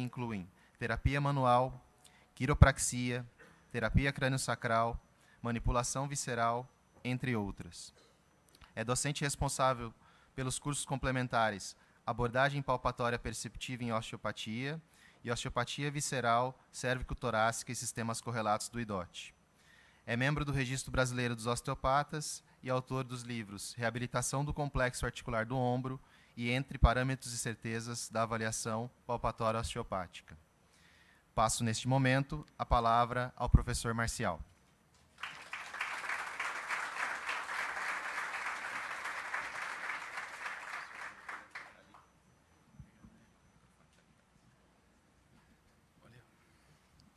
incluem terapia manual, quiropraxia, terapia crânio-sacral, manipulação visceral, entre outras. É docente responsável pelos cursos complementares abordagem palpatória perceptiva em osteopatia e osteopatia visceral, cérvico-torácica e sistemas correlatos do IDOT. É membro do Registro Brasileiro dos Osteopatas e autor dos livros Reabilitação do Complexo Articular do Ombro e entre parâmetros e certezas da avaliação palpatória osteopática. Passo, neste momento, a palavra ao professor Marcial.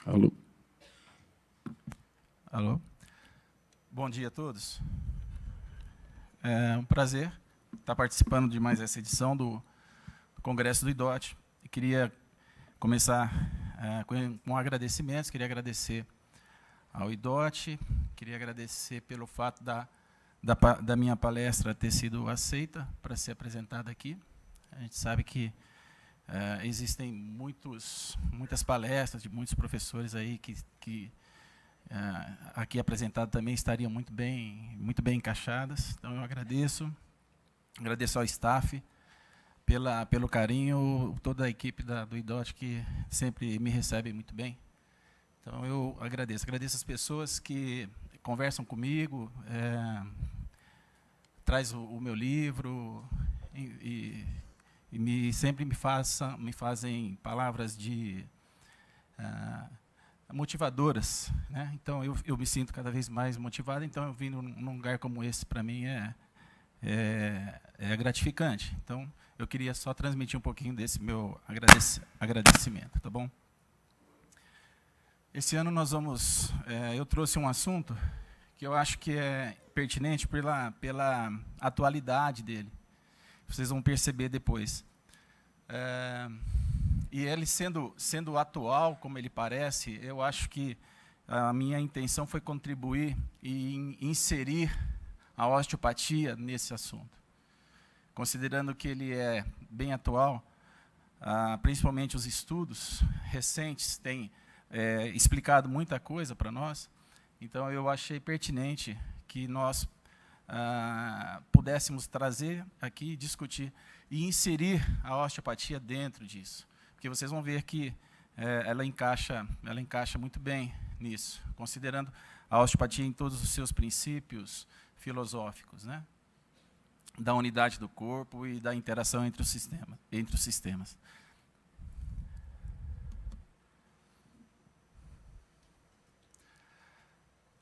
Alô. Alô. Bom dia a todos. É um prazer está participando de mais essa edição do, do Congresso do IDOT. E queria começar é, com, um agradecimentos, queria agradecer ao IDOT, queria agradecer pelo fato da, da, da minha palestra ter sido aceita para ser apresentada aqui. A gente sabe que é, existem muitos, muitas palestras de muitos professores aí que, que uh, aqui apresentado também estariam muito bem, muito bem encaixadas. Então eu agradeço Agradeço ao staff pela, pelo carinho, toda a equipe da, do IDOT que sempre me recebe muito bem. Então, eu agradeço. Agradeço as pessoas que conversam comigo, é, traz o, o, meu livro e, e, e me, sempre me, faça, me fazem palavras de uh, motivadoras. Né? Então, eu, eu me sinto cada vez mais motivado. Então, eu vim num, num lugar como esse, para mim, é é, é gratificante. Então, eu queria só transmitir um pouquinho desse meu agradecimento, tá bom? Esse ano nós vamos, é, eu trouxe um assunto que eu acho que é pertinente pela, pela atualidade dele. Vocês vão perceber depois. É, e ele sendo, sendo atual, como ele parece, eu acho que a minha intenção foi contribuir e inserir a osteopatia nesse assunto. Considerando que ele é bem atual, ah, principalmente os estudos recentes têm é, explicado muita coisa para nós, então eu achei pertinente que nós ah, pudéssemos trazer aqui, discutir e inserir a osteopatia dentro disso, porque vocês vão ver que é, ela encaixa, ela encaixa muito bem nisso, considerando a osteopatia em todos os seus princípios, filosóficos, né? da unidade do corpo e da interação entre os, sistema, entre os sistemas.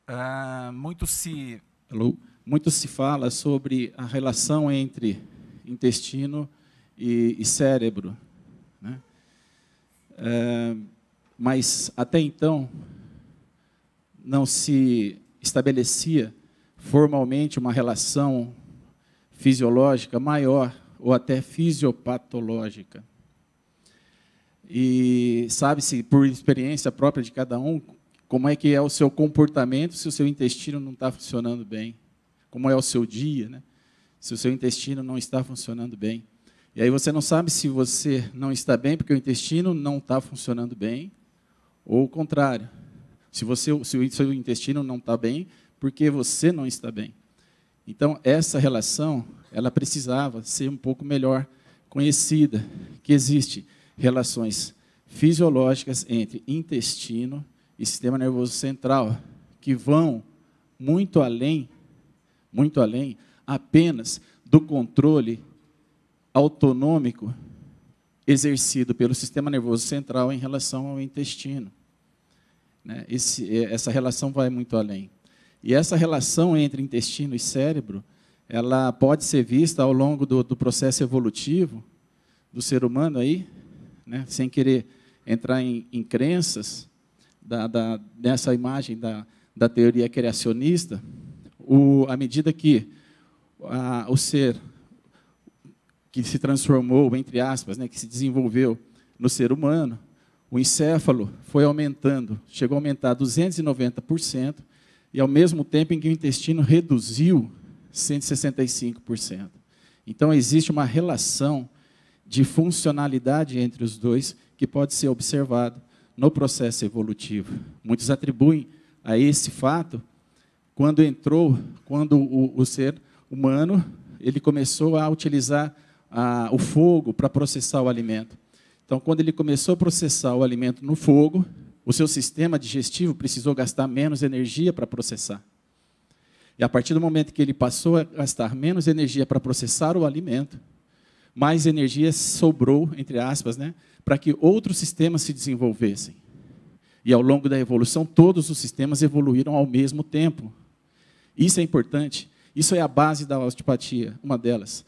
Ah, muito se Hello. muito se fala sobre a relação entre intestino e, e cérebro, né? Ah, mas até então não se estabelecia formalmente uma relação fisiológica maior ou até fisiopatológica. E sabe-se por experiência própria de cada um como é que é o seu comportamento se o seu intestino não está funcionando bem, como é o seu dia, né? se o seu intestino não está funcionando bem. E aí você não sabe se você não está bem porque o intestino não está funcionando bem, ou o contrário. Se, você, se o seu intestino não está bem, porque você não está bem. Então, essa relação, ela precisava ser um pouco melhor conhecida, que existe relações fisiológicas entre intestino e sistema nervoso central, que vão muito além, muito além apenas do controle autonômico exercido pelo sistema nervoso central em relação ao intestino. Né? Esse, eh, essa relação vai muito além. E essa relação entre intestino e cérebro, ela pode ser vista ao longo do, do processo evolutivo do ser humano aí, né? sem querer entrar em, em crenças da, da, dessa imagem da, da teoria criacionista, o, à medida que a, o ser que se transformou, entre aspas, né, que se desenvolveu no ser humano, o encéfalo foi aumentando, chegou a aumentar 290%, e ao mesmo tempo em que o intestino reduziu 165%. Então existe uma relação de funcionalidade entre os dois que pode ser observada no processo evolutivo. Muitos atribuem a esse fato quando entrou, quando o, o ser humano ele começou a utilizar a, o fogo para processar o alimento. Então, quando ele começou a processar o alimento no fogo, o seu sistema digestivo precisou gastar menos energia para processar. E a partir do momento que ele passou a gastar menos energia para processar o alimento, mais energia sobrou, entre aspas, né, para que outros sistemas se desenvolvessem. E ao longo da evolução, todos os sistemas evoluíram ao mesmo tempo. Isso é importante. Isso é a base da osteopatia, uma delas.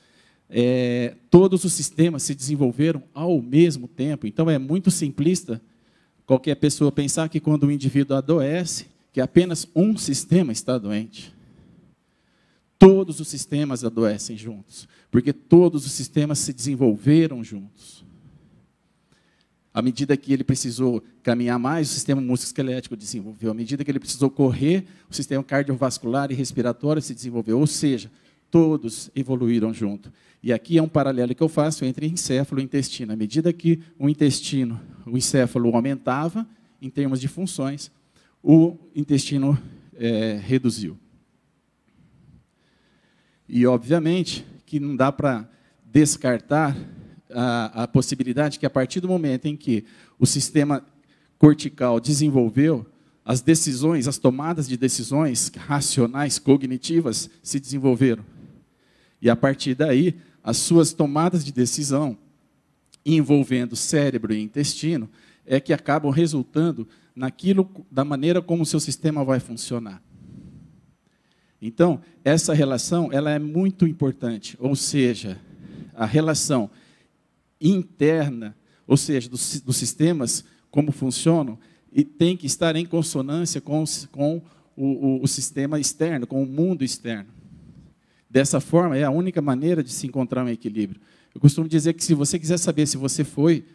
É, todos os sistemas se desenvolveram ao mesmo tempo. Então é muito simplista qualquer pessoa pensar que quando o indivíduo adoece, que apenas um sistema está doente. Todos os sistemas adoecem juntos, porque todos os sistemas se desenvolveram juntos. À medida que ele precisou caminhar mais, o sistema musculoesquelético desenvolveu. À medida que ele precisou correr, o sistema cardiovascular e respiratório se desenvolveu. Ou seja, todos evoluíram junto. E aqui é um paralelo que eu faço entre encéfalo e intestino. À medida que o intestino, o encéfalo aumentava em termos de funções, o intestino é, reduziu. E, obviamente, que não dá para descartar a, a, possibilidade que, a partir do momento em que o sistema cortical desenvolveu, as decisões, as tomadas de decisões racionais, cognitivas, se desenvolveram. E, a partir daí, as suas tomadas de decisão envolvendo cérebro e intestino é que acabam resultando naquilo da maneira como o seu sistema vai funcionar. Então, essa relação, ela é muito importante, ou seja, a relação interna, ou seja, dos, dos sistemas como funcionam e tem que estar em consonância com, com o, o, o sistema externo, com o mundo externo. Dessa forma, é a única maneira de se encontrar um equilíbrio. Eu costumo dizer que se você quiser saber se você foi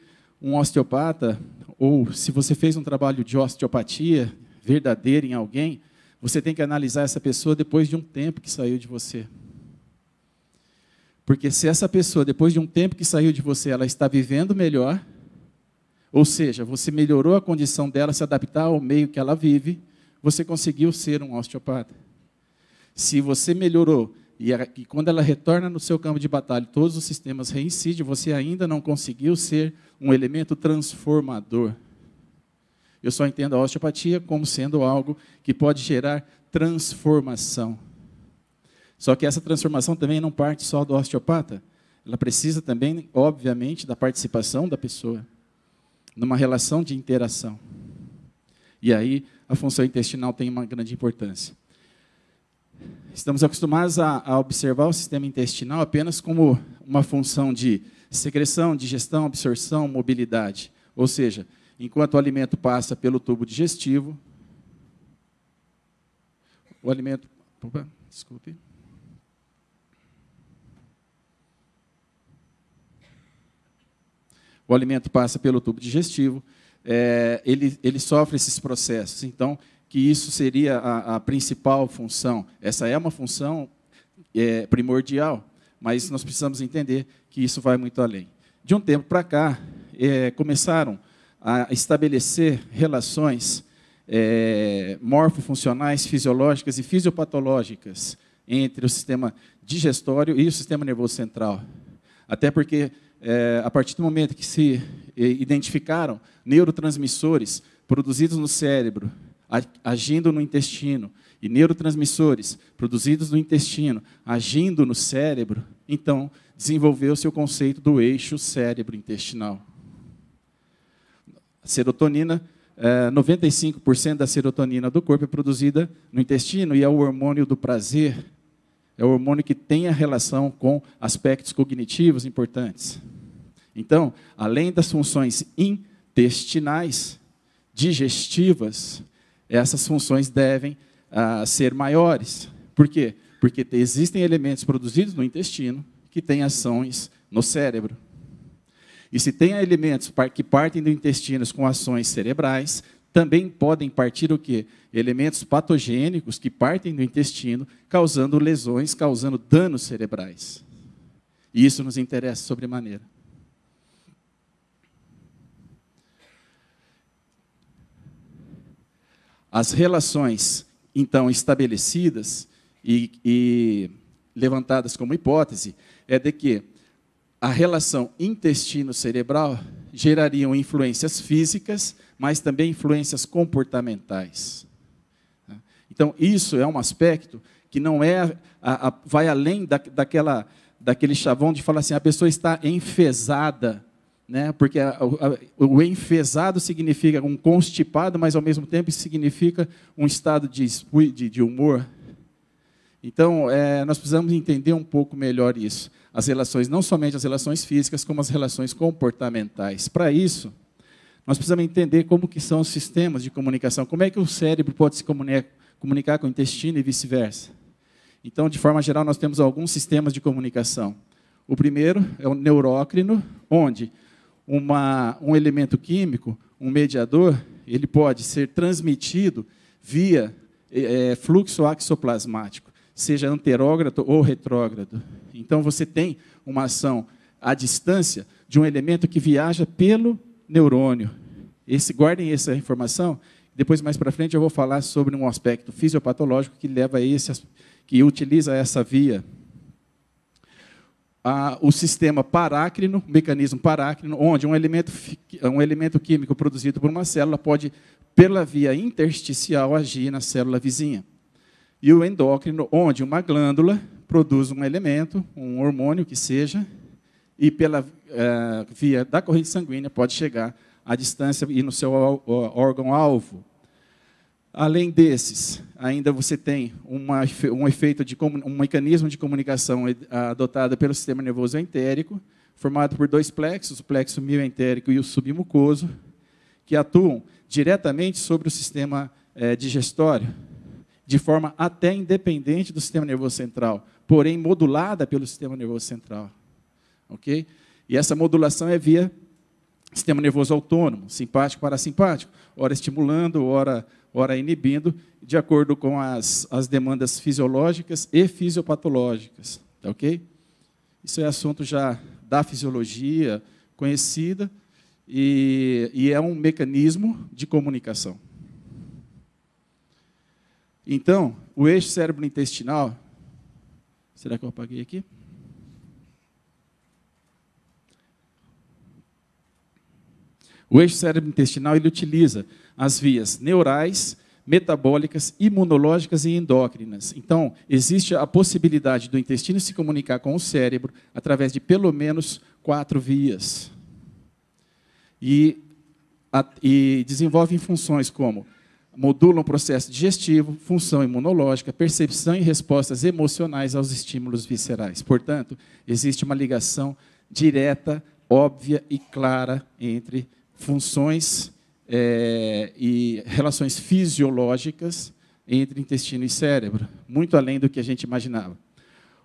um osteopata ou se você fez um trabalho de osteopatia verdadeiro em alguém, você tem que analisar essa pessoa depois de um tempo que saiu de você. Porque se essa pessoa, depois de um tempo que saiu de você, ela está vivendo melhor, ou seja, você melhorou a condição dela se adaptar ao meio que ela vive, você conseguiu ser um osteopata. Se você melhorou e, a, é e quando ela retorna no seu campo de batalha, todos os sistemas reincidem, você ainda não conseguiu ser um elemento transformador. Eu só entendo a osteopatia como sendo algo que pode gerar transformação. Só que essa transformação também não parte só do osteopata. Ela precisa também, obviamente, da participação da pessoa, numa relação de interação. E aí a função intestinal tem uma grande importância. Estamos acostumados a, a observar o sistema intestinal apenas como uma função de secreção, digestão, absorção, mobilidade. Ou seja, enquanto o alimento passa pelo tubo digestivo, o alimento. Opa, desculpe. O alimento passa pelo tubo digestivo, é, ele, ele sofre esses processos. Então, que isso seria a, a principal função. Essa é uma função é, primordial, mas nós precisamos entender que isso vai muito além. De um tempo para cá, é, começaram a estabelecer relações é, morfofuncionais, fisiológicas e fisiopatológicas entre o sistema digestório e o sistema nervoso central. Até porque, é, a partir do momento que se é, identificaram neurotransmissores produzidos no cérebro agindo no intestino e neurotransmissores produzidos no intestino agindo no cérebro, então desenvolveu-se o conceito do eixo cérebro-intestinal. A serotonina, 95% é, da serotonina do corpo é produzida no intestino e é o hormônio do prazer, é o hormônio que tem a relação com aspectos cognitivos importantes. Então, além das funções intestinais, digestivas, essas funções devem uh, ser maiores. Por quê? Porque existem elementos produzidos no intestino que têm ações no cérebro. E se tem elementos que partem do intestino com ações cerebrais, também podem partir o quê? Elementos patogênicos que partem do intestino, causando lesões, causando danos cerebrais. E isso nos interessa sobremaneira. As relações, então, estabelecidas e, e levantadas como hipótese é de que a relação intestino-cerebral gerariam influências físicas, mas também influências comportamentais. Então, isso é um aspecto que não é a, a, vai além da, daquela, daquele chavão de falar assim, a pessoa está enfesada né? porque a, a, o enfesado significa um constipado, mas ao mesmo tempo significa um estado de, de, de humor. Então, é, nós precisamos entender um pouco melhor isso. As relações, não somente as relações físicas, como as relações comportamentais. Para isso, nós precisamos entender como que são os sistemas de comunicação, como é que o cérebro pode se comunicar, comunicar com o intestino e vice-versa. Então, de forma geral, nós temos alguns sistemas de comunicação. O primeiro é o neurócrino, onde uma, um elemento químico, um mediador, ele pode ser transmitido via é, é, fluxo axoplasmático, seja anterógrado ou retrógrado. Então você tem uma ação à distância de um elemento que viaja pelo neurônio. Esse, guardem essa informação. Depois, mais para frente, eu vou falar sobre um aspecto fisiopatológico que leva a esse, que utiliza essa via o sistema parácrino, mecanismo parácrino, onde um elemento, um elemento químico produzido por uma célula pode, pela via intersticial, agir na célula vizinha. E o endócrino, onde uma glândula produz um elemento, um hormônio que seja, e pela eh, via da corrente sanguínea pode chegar à distância e no seu órgão-alvo, Além desses, ainda você tem uma, um efeito de um mecanismo de comunicação adotado pelo sistema nervoso entérico, formado por dois plexos, o plexo mioentérico e o submucoso, que atuam diretamente sobre o sistema é, digestório, de forma até independente do sistema nervoso central, porém modulada pelo sistema nervoso central. Ok? E essa modulação é via sistema nervoso autônomo, simpático, parasimpático, ora estimulando, ora ora inibindo, de acordo com as, as demandas fisiológicas e fisiopatológicas. Tá ok? Isso é assunto já da fisiologia conhecida e, e é um mecanismo de comunicação. Então, o eixo cérebro-intestinal. Será que eu apaguei aqui? O eixo cérebro-intestinal ele utiliza as vias neurais, metabólicas, imunológicas e endócrinas. Então, existe a possibilidade do intestino se comunicar com o cérebro através de pelo menos quatro vias. E, a, e desenvolvem funções como modulam o processo digestivo, função imunológica, percepção e respostas emocionais aos estímulos viscerais. Portanto, existe uma ligação direta, óbvia e clara entre funções é, e relações fisiológicas entre intestino e cérebro, muito além do que a gente imaginava.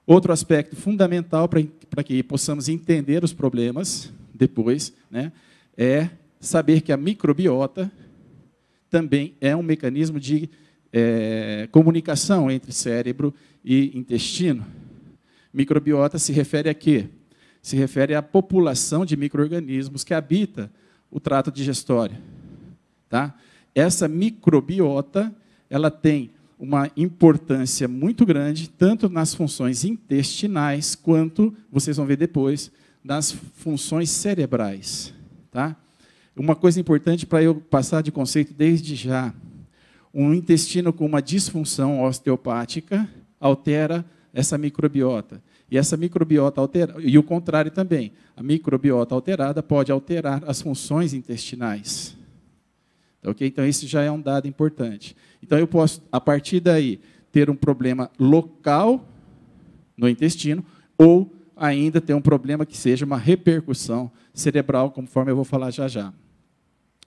Outro aspecto fundamental para que possamos entender os problemas depois né, é saber que a microbiota também é um mecanismo de é, comunicação entre cérebro e intestino. Microbiota se refere a quê? Se refere à população de micro-organismos que habita o trato digestório. Tá? Essa microbiota ela tem uma importância muito grande, tanto nas funções intestinais, quanto, vocês vão ver depois, nas funções cerebrais. Tá? Uma coisa importante para eu passar de conceito desde já: um intestino com uma disfunção osteopática altera essa microbiota. E essa microbiota altera, e o contrário também. A microbiota alterada pode alterar as funções intestinais ok? Então, esse já é um dado importante. Então, eu posso, a partir daí, ter um problema local no intestino ou ainda ter um problema que seja uma repercussão cerebral, conforme eu vou falar já já.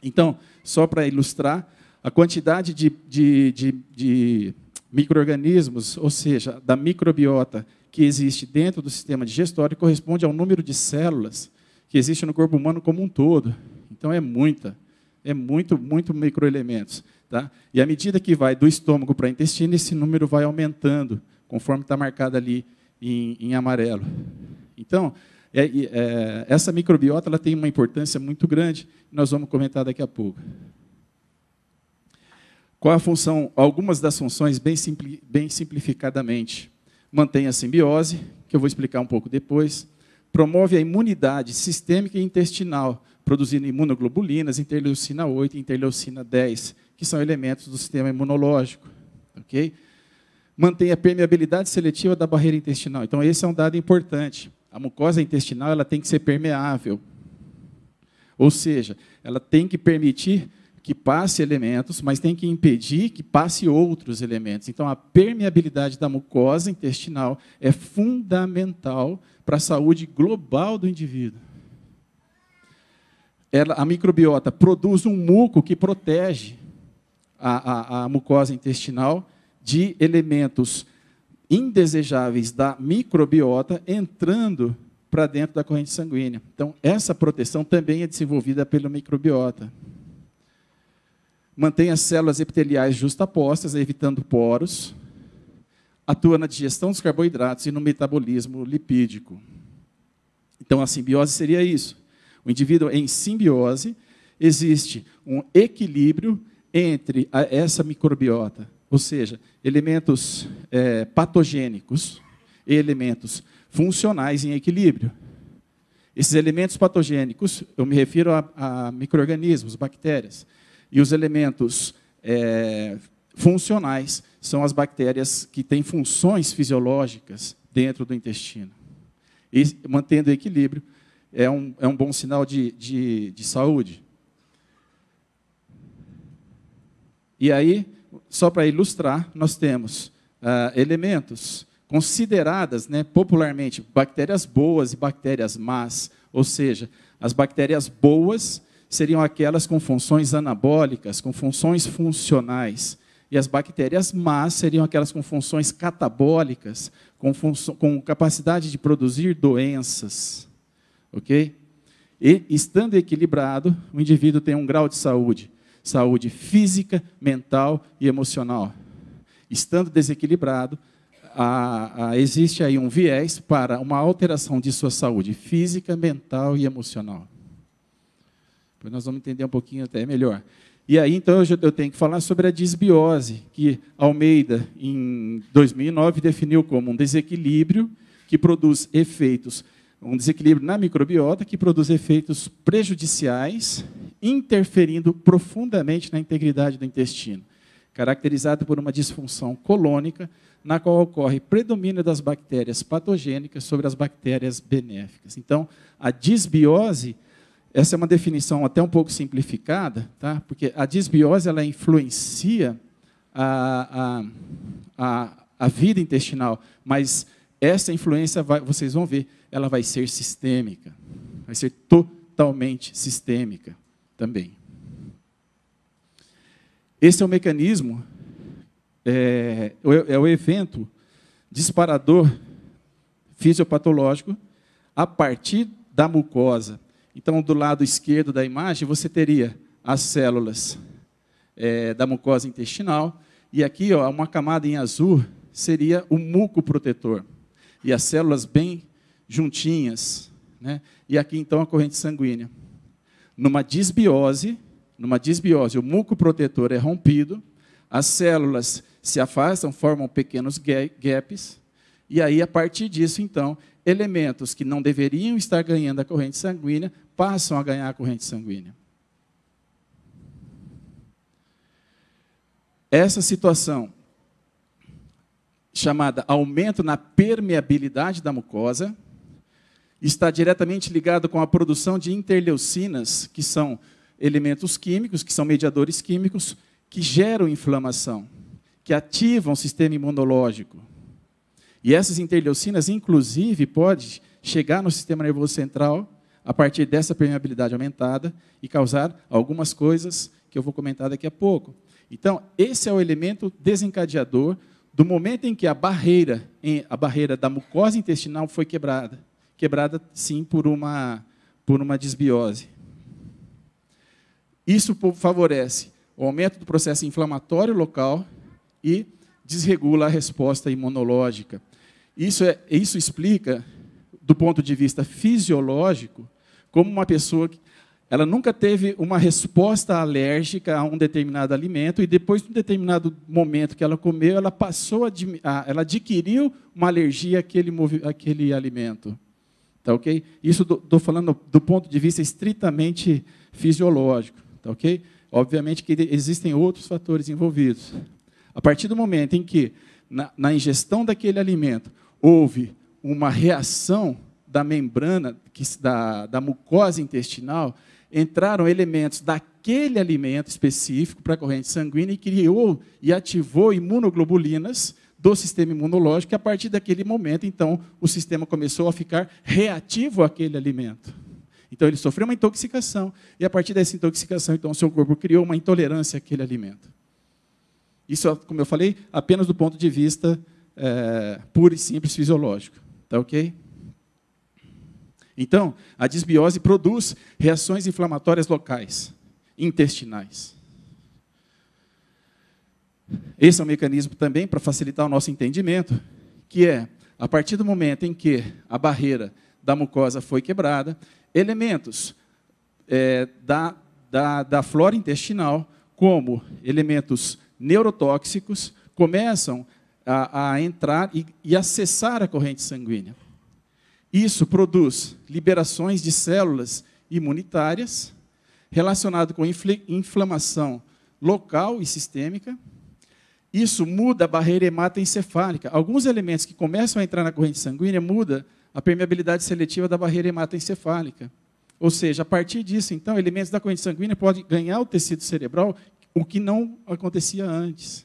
Então, só para ilustrar, a quantidade de, de, de, de micro-organismos, ou seja, da microbiota que existe dentro do sistema digestório, corresponde ao número de células que existe no corpo humano como um todo. Então, é muita. É muito, muito microelementos. Tá? E à medida que vai do estômago para o intestino, esse número vai aumentando, conforme está marcado ali em, em amarelo. Então, é, é, essa microbiota ela tem uma importância muito grande, nós vamos comentar daqui a pouco. Qual a função? Algumas das funções, bem, simpli, bem simplificadamente. Mantém a simbiose, que eu vou explicar um pouco depois. Promove a imunidade sistêmica e intestinal, produzindo imunoglobulinas, interleucina 8 e interleucina 10, que são elementos do sistema imunológico. Okay? Mantém a permeabilidade seletiva da barreira intestinal. Então, esse é um dado importante. A mucosa intestinal ela tem que ser permeável. Ou seja, ela tem que permitir que passe elementos, mas tem que impedir que passe outros elementos. Então, a permeabilidade da mucosa intestinal é fundamental para a saúde global do indivíduo ela, a microbiota produz um muco que protege a, a, a mucosa intestinal de elementos indesejáveis da microbiota entrando para dentro da corrente sanguínea. Então, essa proteção também é desenvolvida pela microbiota. Mantém as células epiteliais justapostas, evitando poros. Atua na digestão dos carboidratos e no metabolismo lipídico. Então, a simbiose seria isso. O indivíduo em simbiose, existe um equilíbrio entre a, essa microbiota, ou seja, elementos é, patogênicos e elementos funcionais em equilíbrio. Esses elementos patogênicos, eu me refiro a, a micro-organismos, bactérias, e os elementos é, funcionais são as bactérias que têm funções fisiológicas dentro do intestino. E, mantendo o equilíbrio, é um, é um bom sinal de, de, de saúde. E aí, só para ilustrar, nós temos ah, elementos consideradas né, popularmente bactérias boas e bactérias más, ou seja, as bactérias boas seriam aquelas com funções anabólicas, com funções funcionais, e as bactérias más seriam aquelas com funções catabólicas, com, com capacidade de produzir doenças ok? E, estando equilibrado, o indivíduo tem um grau de saúde, saúde física, mental e emocional. Estando desequilibrado, a, a, existe aí um viés para uma alteração de sua saúde física, mental e emocional. Depois nós vamos entender um pouquinho até melhor. E aí, então, eu, eu tenho que falar sobre a disbiose, que Almeida, em 2009, definiu como um desequilíbrio que produz efeitos um desequilíbrio na microbiota que produz efeitos prejudiciais, interferindo profundamente na integridade do intestino, caracterizado por uma disfunção colônica, na qual ocorre predomínio das bactérias patogênicas sobre as bactérias benéficas. Então, a disbiose, essa é uma definição até um pouco simplificada, tá? porque a disbiose ela influencia a, a, a, a vida intestinal, mas essa influência vai, vocês vão ver ela vai ser sistêmica, vai ser totalmente sistêmica também. Esse é o mecanismo, é, é o evento disparador fisiopatológico a partir da mucosa. Então, do lado esquerdo da imagem, você teria as células é, da mucosa intestinal, e aqui, ó, uma camada em azul, seria o muco protetor. E as células bem juntinhas, né? e aqui então a corrente sanguínea. Numa disbiose, numa disbiose, o muco protetor é rompido, as células se afastam, formam pequenos gaps, e aí a partir disso então, elementos que não deveriam estar ganhando a corrente sanguínea passam a ganhar a corrente sanguínea. Essa situação chamada aumento na permeabilidade da mucosa está diretamente ligado com a produção de interleucinas, que são elementos químicos, que são mediadores químicos, que geram inflamação, que ativam o sistema imunológico. E essas interleucinas, inclusive, pode chegar no sistema nervoso central a partir dessa permeabilidade aumentada e causar algumas coisas que eu vou comentar daqui a pouco. Então, esse é o elemento desencadeador do momento em que a barreira, a barreira da mucosa intestinal foi quebrada quebrada, sim, por uma, por uma desbiose. Isso favorece o aumento do processo inflamatório local e desregula a resposta imunológica. Isso, é, isso explica, do ponto de vista fisiológico, como uma pessoa que ela nunca teve uma resposta alérgica a um determinado alimento e depois de um determinado momento que ela comeu, ela passou a, ela adquiriu uma alergia àquele, àquele alimento. Tá ok? Isso estou falando do ponto de vista estritamente fisiológico. Tá ok? Obviamente que existem outros fatores envolvidos. A partir do momento em que, na, na ingestão daquele alimento, houve uma reação da membrana, que, da, da mucosa intestinal, entraram elementos daquele alimento específico para a corrente sanguínea e criou e ativou imunoglobulinas do sistema imunológico, e a partir daquele momento, então, o sistema começou a ficar reativo àquele alimento. Então, ele sofreu uma intoxicação, e a partir dessa intoxicação, então, o seu corpo criou uma intolerância àquele alimento. Isso, como eu falei, apenas do ponto de vista é, puro e simples fisiológico. Tá ok? Então, a disbiose produz reações inflamatórias locais, intestinais. Esse é um mecanismo também para facilitar o nosso entendimento, que é, a partir do momento em que a barreira da mucosa foi quebrada, elementos é, da, da, da flora intestinal, como elementos neurotóxicos, começam a, a entrar e, e acessar a corrente sanguínea. Isso produz liberações de células imunitárias relacionado com inflamação local e sistêmica, isso muda a barreira hematoencefálica. Alguns elementos que começam a entrar na corrente sanguínea muda a permeabilidade seletiva da barreira hematoencefálica. Ou seja, a partir disso, então, elementos da corrente sanguínea podem ganhar o tecido cerebral, o que não acontecia antes.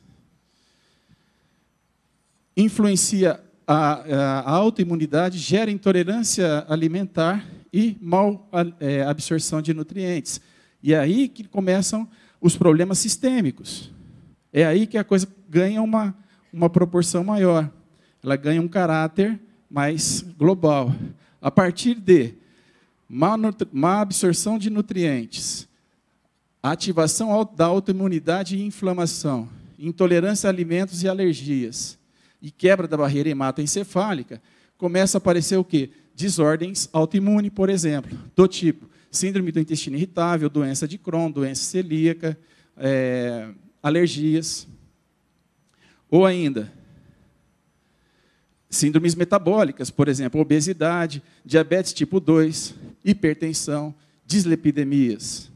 Influencia a, a autoimunidade, gera intolerância alimentar e mal é, absorção de nutrientes. E é aí que começam os problemas sistêmicos. É aí que a coisa ganha uma, uma proporção maior. Ela ganha um caráter mais global. A partir de má, má absorção de nutrientes, ativação da autoimunidade e inflamação, intolerância a alimentos e alergias, e quebra da barreira hematoencefálica, começa a aparecer o quê? Desordens autoimune, por exemplo, do tipo síndrome do intestino irritável, doença de Crohn, doença celíaca, é, alergias, ou ainda síndromes metabólicas, por exemplo, obesidade, diabetes tipo 2, hipertensão, dislipidemias,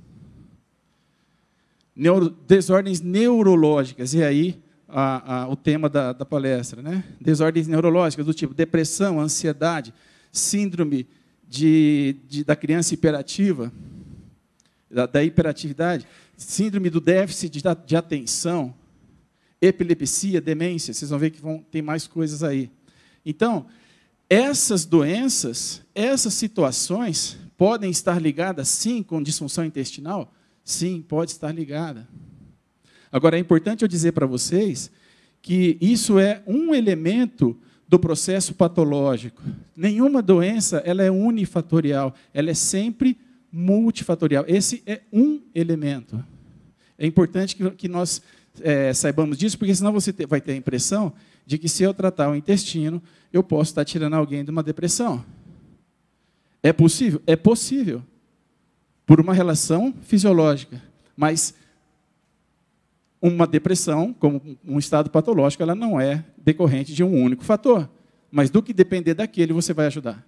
neuro, desordens neurológicas, e aí a, a, o tema da, da palestra, né? Desordens neurológicas do tipo depressão, ansiedade, síndrome de, de da criança hiperativa, da, da hiperatividade, síndrome do déficit de, de atenção, epilepsia, demência, vocês vão ver que vão, tem mais coisas aí. Então, essas doenças, essas situações podem estar ligadas sim com disfunção intestinal? Sim, pode estar ligada. Agora é importante eu dizer para vocês que isso é um elemento do processo patológico. Nenhuma doença ela é unifatorial, ela é sempre multifatorial. Esse é um elemento. É importante que, que nós é, saibamos disso, porque senão você te, vai ter a impressão de que se eu tratar o intestino, eu posso estar tirando alguém de uma depressão. É possível? É possível. Por uma relação fisiológica. Mas uma depressão, como um estado patológico, ela não é decorrente de um único fator. Mas do que depender daquele, você vai ajudar.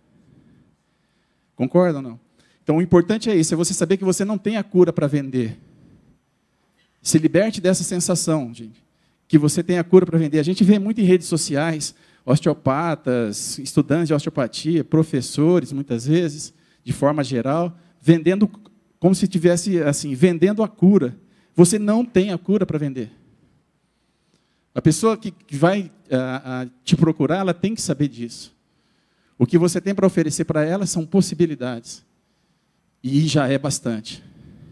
Concorda ou não? Então o importante é isso, é você saber que você não tem a cura para vender. Se liberte dessa sensação, gente, que você tem a cura para vender. A gente vê muito em redes sociais osteopatas, estudantes de osteopatia, professores, muitas vezes, de forma geral, vendendo como se tivesse assim, vendendo a cura. Você não tem a cura para vender. A pessoa que vai a, a, te procurar, ela tem que saber disso. O que você tem para oferecer para ela são possibilidades. E já é bastante.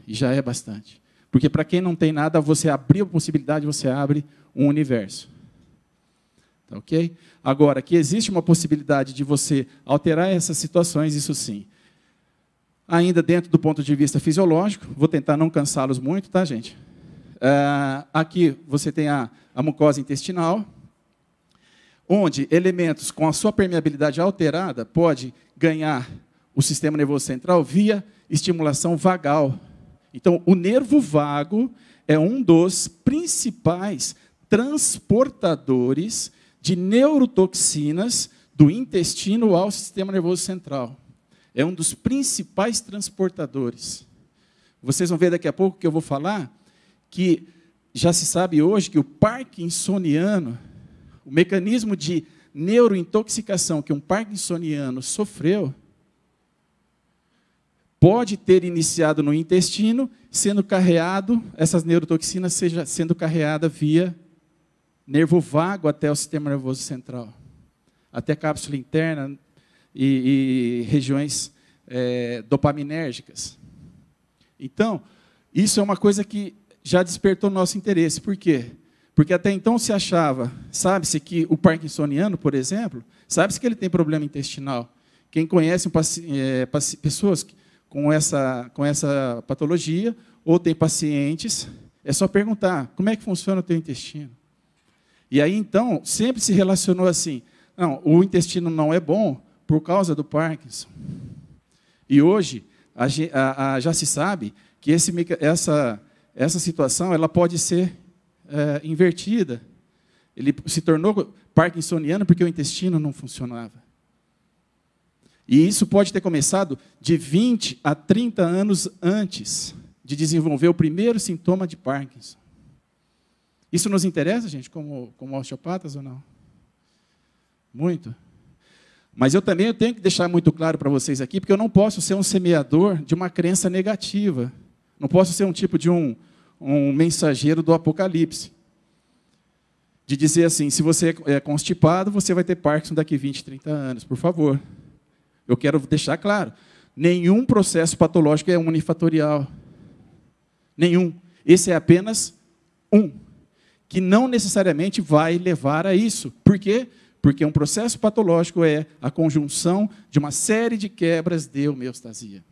E já é bastante. Porque para quem não tem nada, você abriu a possibilidade, você abre um universo. Tá ok? Agora, que existe uma possibilidade de você alterar essas situações, isso sim. Ainda dentro do ponto de vista fisiológico, vou tentar não cansá-los muito, tá, gente? Uh, aqui você tem a, a mucosa intestinal, onde elementos com a sua permeabilidade alterada pode ganhar o sistema nervoso central via estimulação vagal. Então, o nervo vago é um dos principais transportadores de neurotoxinas do intestino ao sistema nervoso central. É um dos principais transportadores. Vocês vão ver daqui a pouco que eu vou falar que já se sabe hoje que o parkinsoniano, o mecanismo de neurointoxicação que um parkinsoniano sofreu, pode ter iniciado no intestino, sendo carreado, essas neurotoxinas seja, sendo carreada via nervo vago até o sistema nervoso central, até cápsula interna e, e regiões é, dopaminérgicas. Então, isso é uma coisa que já despertou nosso interesse. Por quê? Porque até então se achava, sabe-se que o parkinsoniano, por exemplo, sabe-se que ele tem problema intestinal. Quem conhece um paci é, paci pessoas que com essa, com essa patologia, ou tem pacientes, é só perguntar como é que funciona o teu intestino. E aí então sempre se relacionou assim: não, o intestino não é bom por causa do Parkinson. E hoje a, a, a, já se sabe que esse, essa, essa situação ela pode ser é, invertida. Ele se tornou parkinsoniano porque o intestino não funcionava. E isso pode ter começado de 20 a 30 anos antes de desenvolver o primeiro sintoma de Parkinson. Isso nos interessa, gente, como, como osteopatas ou não? Muito. Mas eu também eu tenho que deixar muito claro para vocês aqui, porque eu não posso ser um semeador de uma crença negativa. Não posso ser um tipo de um, um mensageiro do apocalipse. De dizer assim, se você é constipado, você vai ter Parkinson daqui 20, 30 anos, por favor. Eu quero deixar claro: nenhum processo patológico é unifatorial. Nenhum. Esse é apenas um, que não necessariamente vai levar a isso. Por quê? Porque um processo patológico é a conjunção de uma série de quebras de homeostasia.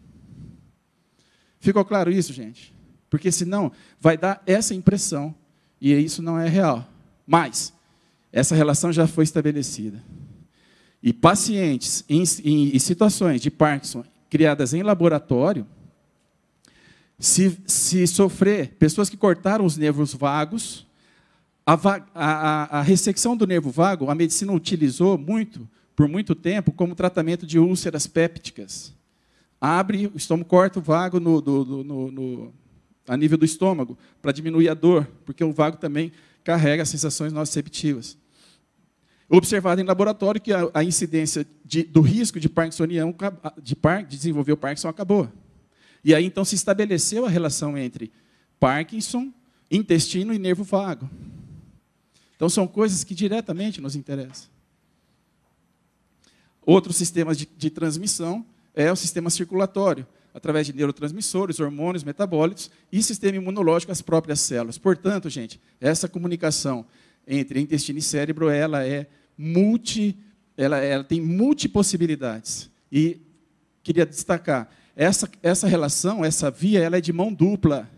Ficou claro isso, gente? Porque senão vai dar essa impressão, e isso não é real. Mas, essa relação já foi estabelecida. E pacientes em, em, em situações de Parkinson criadas em laboratório, se, se sofrer, pessoas que cortaram os nervos vagos, a, a, a ressecção do nervo vago, a medicina utilizou muito, por muito tempo, como tratamento de úlceras pépticas. Abre o estômago, corta o vago no, do, do, no, no a nível do estômago, para diminuir a dor, porque o vago também carrega as sensações nociceptivas. Observado em laboratório que a, a incidência de, do risco de Parkinson de, par, de desenvolver o Parkinson acabou. E aí, então, se estabeleceu a relação entre Parkinson, intestino e nervo vago. Então, são coisas que diretamente nos interessam. Outros sistemas de, de transmissão é o sistema circulatório, através de neurotransmissores, hormônios, metabólicos e sistema imunológico, as próprias células. Portanto, gente, essa comunicação entre intestino e cérebro, ela é multi, ela, ela tem multipossibilidades. E queria destacar, essa, essa relação, essa via, ela é de mão dupla,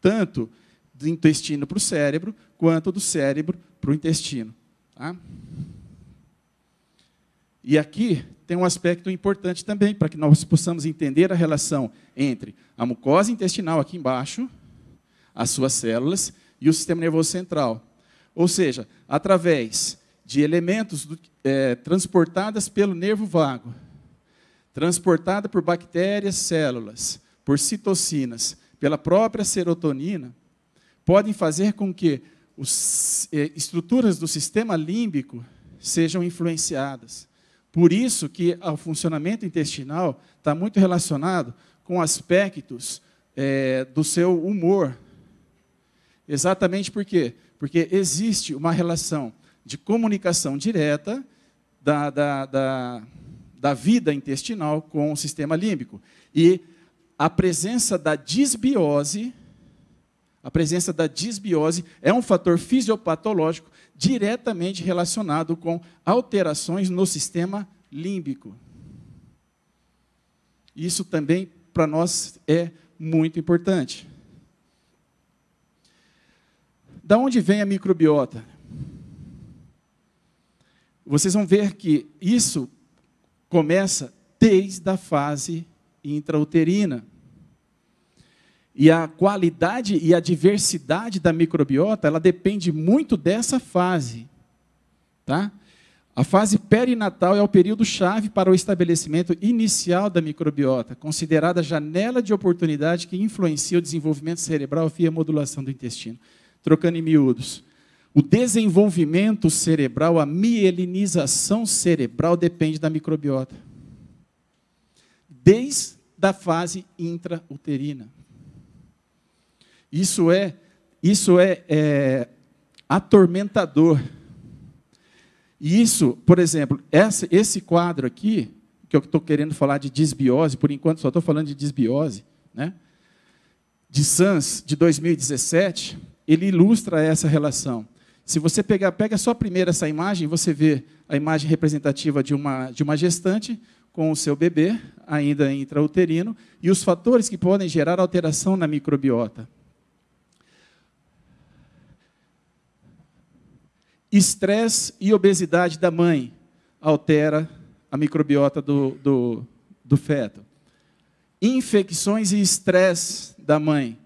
tanto do intestino para o cérebro, quanto do cérebro para o intestino. Tá? E aqui tem um aspecto importante também, para que nós possamos entender a relação entre a mucosa intestinal aqui embaixo, as suas células, e o sistema nervoso central. Ou seja, através de elementos é, transportadas pelo nervo vago, transportada por bactérias, células, por citocinas, pela própria serotonina, podem fazer com que as é, estruturas do sistema límbico sejam influenciadas. Por isso que o funcionamento intestinal está muito relacionado com aspectos é, do seu humor. Exatamente por quê? Porque existe uma relação de comunicação direta da, da, da, da vida intestinal com o sistema límbico. E a presença da disbiose, a presença da disbiose é um fator fisiopatológico diretamente relacionado com alterações no sistema límbico. Isso também para nós é muito importante. Da onde vem a microbiota? Vocês vão ver que isso começa desde a fase intrauterina. E a qualidade e a diversidade da microbiota, ela depende muito dessa fase, tá? A fase perinatal é o período chave para o estabelecimento inicial da microbiota, considerada janela de oportunidade que influencia o desenvolvimento cerebral via modulação do intestino. Trocando em miúdos, o desenvolvimento cerebral, a mielinização cerebral depende da microbiota. Desde da fase intrauterina. Isso é, isso é, é atormentador. E isso, por exemplo, essa, esse quadro aqui, que eu estou querendo falar de disbiose, por enquanto só estou falando de disbiose, né? de SANS, de 2017, ele ilustra essa relação. Se você pegar, pega só primeiro essa imagem, você vê a imagem representativa de uma, de uma gestante com o seu bebê, ainda intrauterino, e os fatores que podem gerar alteração na microbiota. Estresse e obesidade da mãe altera a microbiota do, do, do feto. Infecções e estresse da mãe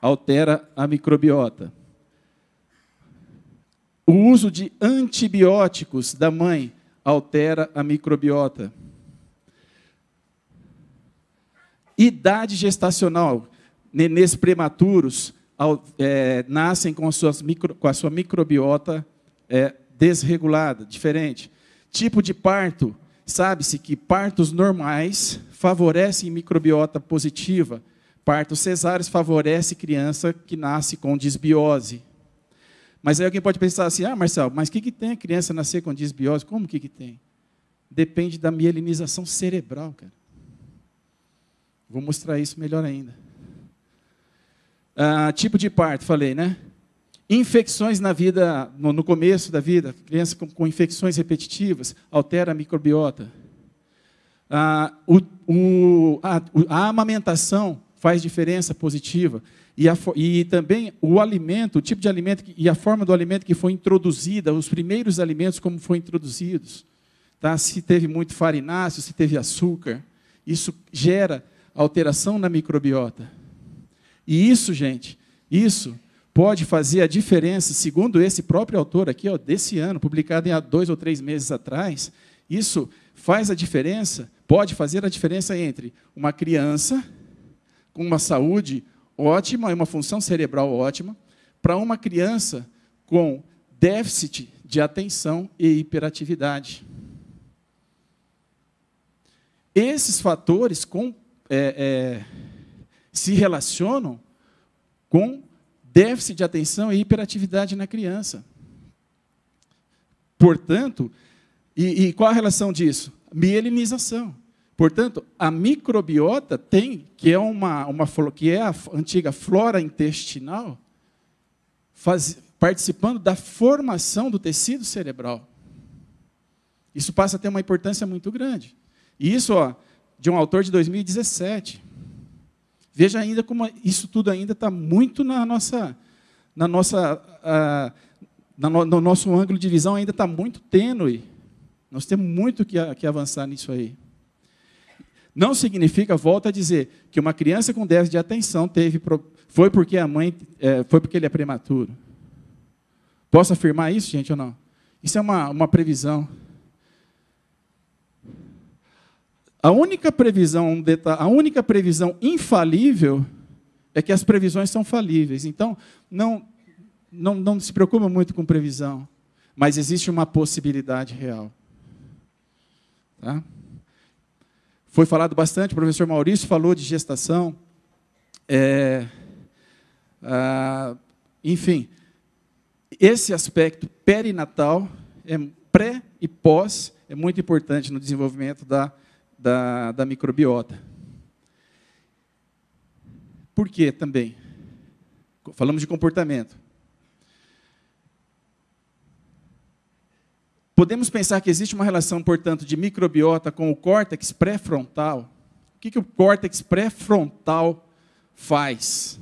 altera a microbiota. O uso de antibióticos da mãe altera a microbiota. Idade gestacional. Nenês prematuros é, nascem com, micro, com, a sua microbiota é, desregulada, diferente. Tipo de parto. Sabe-se que partos normais favorecem microbiota positiva. Partos cesáreos favorece criança que nasce com disbiose. Mas aí alguém pode pensar assim: ah, Marcelo, mas o que, que tem a criança nascer com disbiose? Como que, que tem? Depende da mielinização cerebral, cara. Vou mostrar isso melhor ainda. Ah, tipo de parto, falei, né? Infecções na vida, no, no começo da vida, criança com, com infecções repetitivas, altera a microbiota. Ah, o, o, a, a amamentação faz diferença positiva. E, a, e, também o alimento, o tipo de alimento e a forma do alimento que foi introduzida, os primeiros alimentos como foram introduzidos. Tá? Se teve muito farináceo, se teve açúcar, isso gera alteração na microbiota. E isso, gente, isso pode fazer a diferença, segundo esse próprio autor aqui, ó, desse ano, publicado há dois ou três meses atrás, isso faz a diferença, pode fazer a diferença entre uma criança com uma saúde ótima, é uma função cerebral ótima, para uma criança com déficit de atenção e hiperatividade. Esses fatores com, é, é, se relacionam com déficit de atenção e hiperatividade na criança. Portanto, e, e qual a relação disso? Mielinização. Portanto, a microbiota tem, que é, uma, uma, que é a antiga flora intestinal, faz, participando da formação do tecido cerebral. Isso passa a ter uma importância muito grande. E isso, ó, de um autor de 2017. Veja ainda como isso tudo ainda está muito na nossa, na nossa, ah, na no, no nosso ângulo de visão ainda está muito tênue. Nós temos muito que, que avançar nisso aí. Não significa, volta a dizer, que uma criança com déficit de atenção teve foi porque a mãe é, foi porque ele é prematuro. Posso afirmar isso, gente, ou não? Isso é uma, uma previsão. A única previsão, a única previsão infalível é que as previsões são falíveis. Então, não, não, não se preocupa muito com previsão, mas existe uma possibilidade real. Tá? Foi falado bastante, o professor Maurício falou de gestação. É, ah, enfim, esse aspecto perinatal, é, pré e pós, é muito importante no desenvolvimento da, da, da microbiota. Por quê também? Falamos de comportamento. Podemos pensar que existe uma relação, portanto, de microbiota com o córtex pré-frontal. O que, que o córtex pré-frontal faz?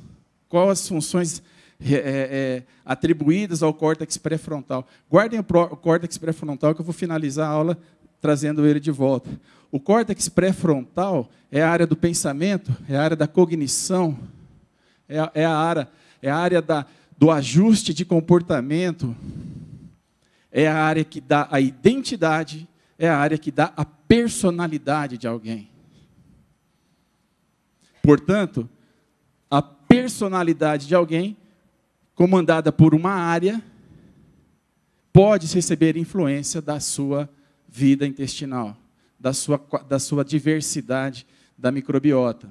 Quais as funções é, é, atribuídas ao córtex pré-frontal? Guardem o, pró, o córtex pré-frontal, que eu vou finalizar a aula trazendo ele de volta. O córtex pré-frontal é a área do pensamento, é a área da cognição, é, é a área, é a área da, do ajuste de comportamento, é a área que dá a identidade, é a área que dá a personalidade de alguém. Portanto, a personalidade de alguém, comandada por uma área, pode receber influência da sua vida intestinal, da sua, da sua diversidade da microbiota.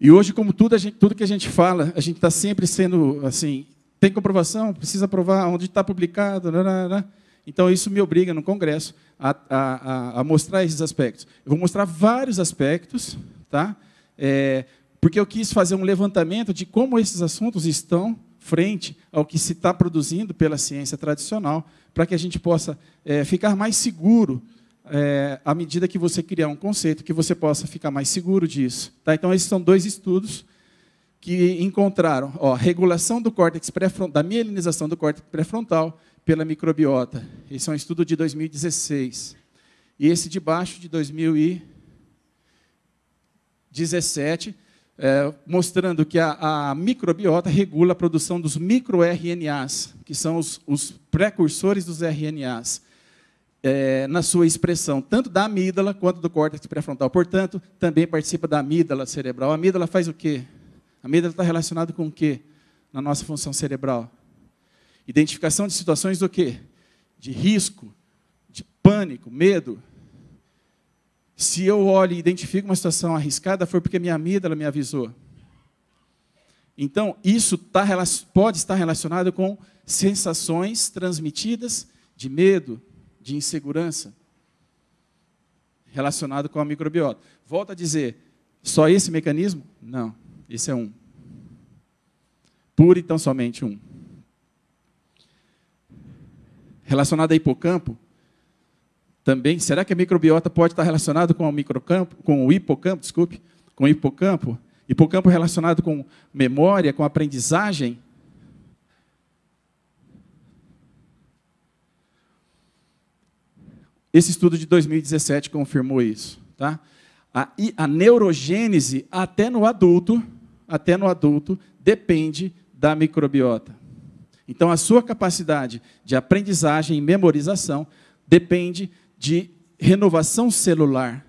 E hoje, como tudo, gente, tudo que a gente fala, a gente está sempre sendo assim tem comprovação? Precisa provar onde está publicado? Né, né, né? Então, isso me obriga no Congresso a, a, a, mostrar esses aspectos. Eu vou mostrar vários aspectos, tá? É, porque eu quis fazer um levantamento de como esses assuntos estão frente ao que se está produzindo pela ciência tradicional, para que a gente possa é, ficar mais seguro é, à medida que você criar um conceito, que você possa ficar mais seguro disso. Tá? Então, esses são dois estudos que encontraram ó, regulação do córtex da mielinização do córtex pré-frontal pela microbiota. Esse é um estudo de 2016. E esse de baixo, de 2017, é, mostrando que a, a, microbiota regula a produção dos microRNAs, que são os, os precursores dos RNAs. É, na sua expressão, tanto da amígdala quanto do córtex pré-frontal. Portanto, também participa da amígdala cerebral. A amígdala faz o quê? A medo está relacionado com o quê? Na nossa função cerebral. Identificação de situações do quê? De risco, de pânico, medo. Se eu olho e identifico uma situação arriscada, foi porque minha ela me avisou. Então, isso tá, pode estar relacionado com sensações transmitidas de medo, de insegurança, relacionado com a microbiota. Volto a dizer, só esse mecanismo? Não. Isso é um. Puro e tão somente um. Relacionado a hipocampo, também, será que a microbiota pode estar relacionada com o microcampo, com o hipocampo, desculpe, com o hipocampo? Hipocampo relacionado com memória, com aprendizagem? Esse estudo de 2017 confirmou isso, tá? A, a neurogênese até no adulto até no adulto, depende da microbiota. Então, a sua capacidade de aprendizagem e memorização depende de renovação celular.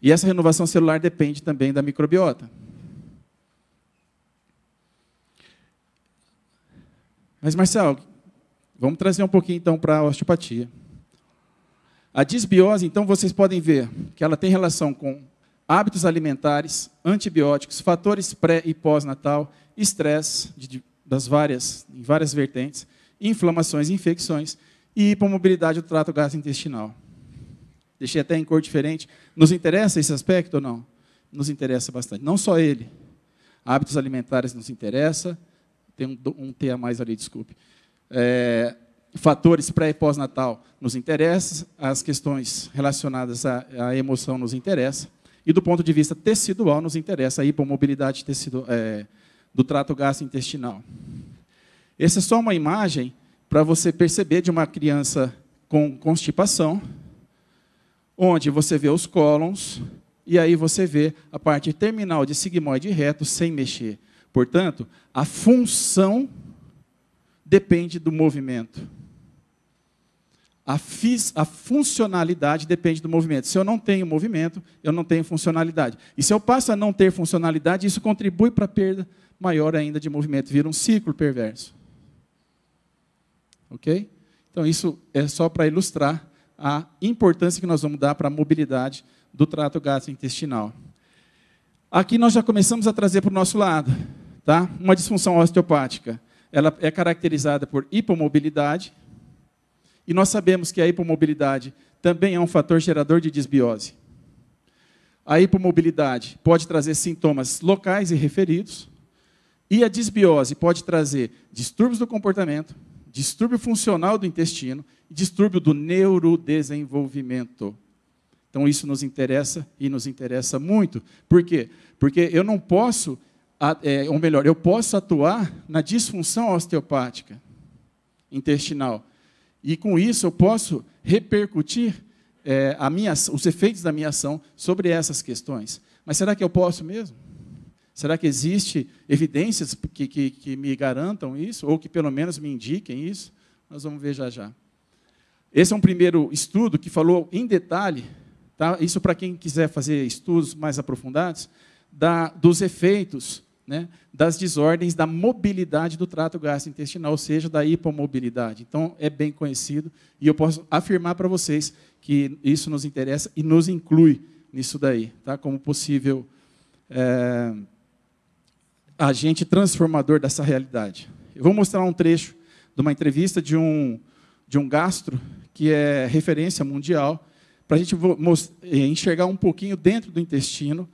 E essa renovação celular depende também da microbiota. Mas, Marcel, vamos trazer um pouquinho então para a osteopatia. A disbiose, então, vocês podem ver que ela tem relação com hábitos alimentares, antibióticos, fatores pré e pós-natal, estresse das várias, em várias vertentes, inflamações e infecções e hipomobilidade do trato gastrointestinal. Deixei até em cor diferente. Nos interessa esse aspecto ou não? Nos interessa bastante. Não só ele. Hábitos alimentares nos interessa. Tem um, um T a mais ali, desculpe. É, fatores pré e pós-natal nos interessa. As questões relacionadas à, à emoção nos interessa e do ponto de vista tecidual, nos interessa a hipomobilidade tecido, é, do trato gastrointestinal. Essa é só uma imagem para você perceber de uma criança com constipação, onde você vê os cólons e aí você vê a parte terminal de sigmoide reto sem mexer. Portanto, a função depende do movimento. A, a, funcionalidade depende do movimento. Se eu não tenho movimento, eu não tenho funcionalidade. E se eu passo a não ter funcionalidade, isso contribui para a perda maior ainda de movimento. Vira um ciclo perverso. Ok? Então, isso é só para ilustrar a importância que nós vamos dar para a mobilidade do trato gastrointestinal. Aqui nós já começamos a trazer para o nosso lado tá? uma disfunção osteopática. Ela é caracterizada por hipomobilidade, e nós sabemos que a hipomobilidade também é um fator gerador de desbiose. A hipomobilidade pode trazer sintomas locais e referidos, e a desbiose pode trazer distúrbios do comportamento, distúrbio funcional do intestino e distúrbio do neurodesenvolvimento. Então isso nos interessa e nos interessa muito. Por quê? Porque eu não posso, é, ou melhor, eu posso atuar na disfunção osteopática intestinal, e com isso eu posso repercutir é, a minha, os efeitos da minha ação sobre essas questões. Mas será que eu posso mesmo? Será que existe evidências que, que, que me garantam isso, ou que pelo menos me indiquem isso? Nós vamos ver já já. Esse é um primeiro estudo que falou em detalhe, tá? isso para quem quiser fazer estudos mais aprofundados, da, dos efeitos né, das desordens da mobilidade do trato gastrointestinal, ou seja, da hipomobilidade. Então, é bem conhecido e eu posso afirmar para vocês que isso nos interessa e nos inclui nisso daí, tá? como possível é, agente transformador dessa realidade. Eu vou mostrar um trecho de uma entrevista de um, de um gastro que é referência mundial, para a gente eh, enxergar um pouquinho dentro do intestino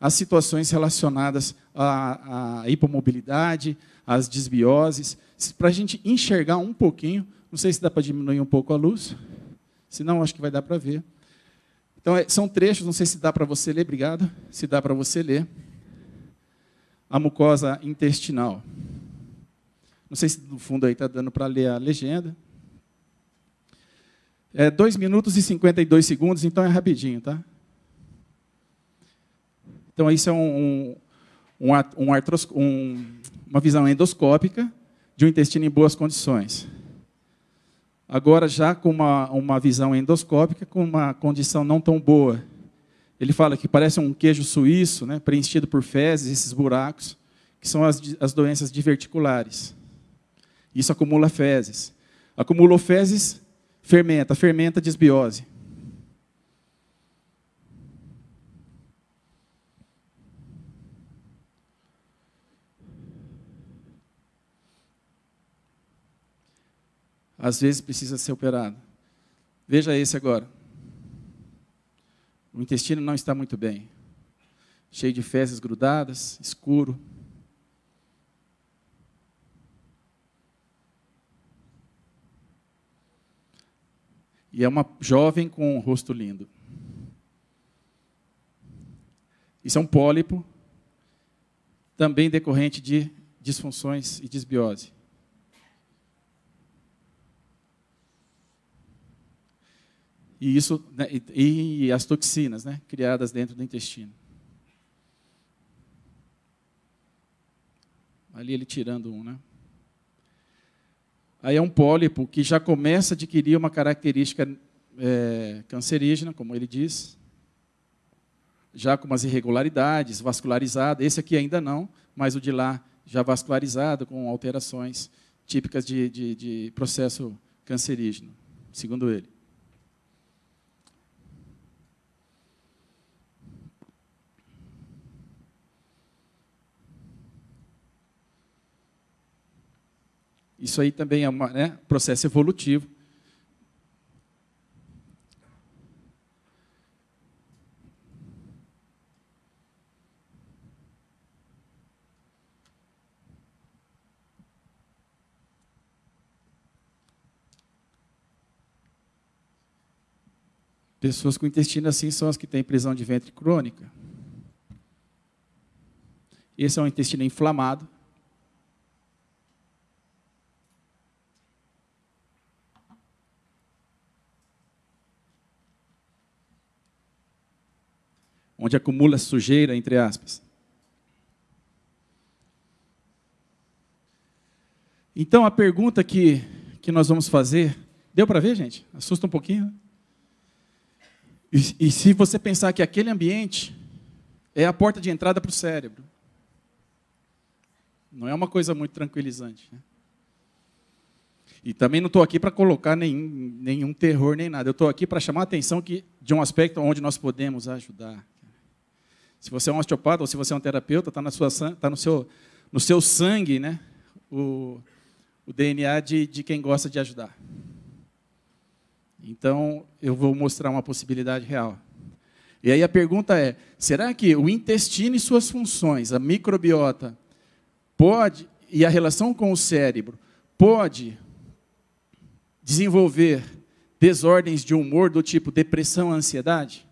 as situações relacionadas à, à hipomobilidade, às desbioses, para a gente enxergar um pouquinho. Não sei se dá para diminuir um pouco a luz, se não, acho que vai dar para ver. Então, é, são trechos, não sei se dá para você ler, obrigado, se dá para você ler. A mucosa intestinal. Não sei se no fundo aí está dando para ler a legenda. É 2 minutos e 52 segundos, então é rapidinho, tá? Então, isso é um, um, um, artros, um, uma visão endoscópica de um intestino em boas condições. Agora, já com uma, uma visão endoscópica, com uma condição não tão boa. Ele fala que parece um queijo suíço, né, preenchido por fezes, esses buracos, que são as, as doenças diverticulares. Isso acumula fezes. Acumulou fezes, fermenta. Fermenta, desbiose. às vezes precisa ser operado. Veja esse agora. O intestino não está muito bem. Cheio de fezes grudadas, escuro. E é uma jovem com um rosto lindo. Isso é um pólipo, também decorrente de disfunções e desbiose. e, isso, né, e, e, as toxinas né, criadas dentro do intestino. Ali ele tirando um, né? Aí é um pólipo que já começa a adquirir uma característica é, cancerígena, como ele diz, já com umas irregularidades, vascularizado. Esse aqui ainda não, mas o de lá já vascularizado, com alterações típicas de, de, de processo cancerígeno, segundo ele. Isso aí também é um né, processo evolutivo. Pessoas com intestino assim são as que têm prisão de ventre crônica. Esse é um intestino inflamado. onde acumula sujeira, entre aspas. Então, a pergunta que, que nós vamos fazer. Deu para ver, gente? Assusta um pouquinho. Né? E, e se você pensar que aquele ambiente é a porta de entrada para o cérebro, não é uma coisa muito tranquilizante. Né? E também não estou aqui para colocar nenhum, nenhum terror nem nada. Eu estou aqui para chamar a atenção que, de um aspecto onde nós podemos ajudar. Se você é um osteopata ou se você é um terapeuta, está tá no, seu, no seu sangue né? o, o DNA de, de quem gosta de ajudar. Então, eu vou mostrar uma possibilidade real. E aí a pergunta é: será que o intestino e suas funções, a microbiota, pode, e a relação com o cérebro, pode desenvolver desordens de humor do tipo depressão, ansiedade?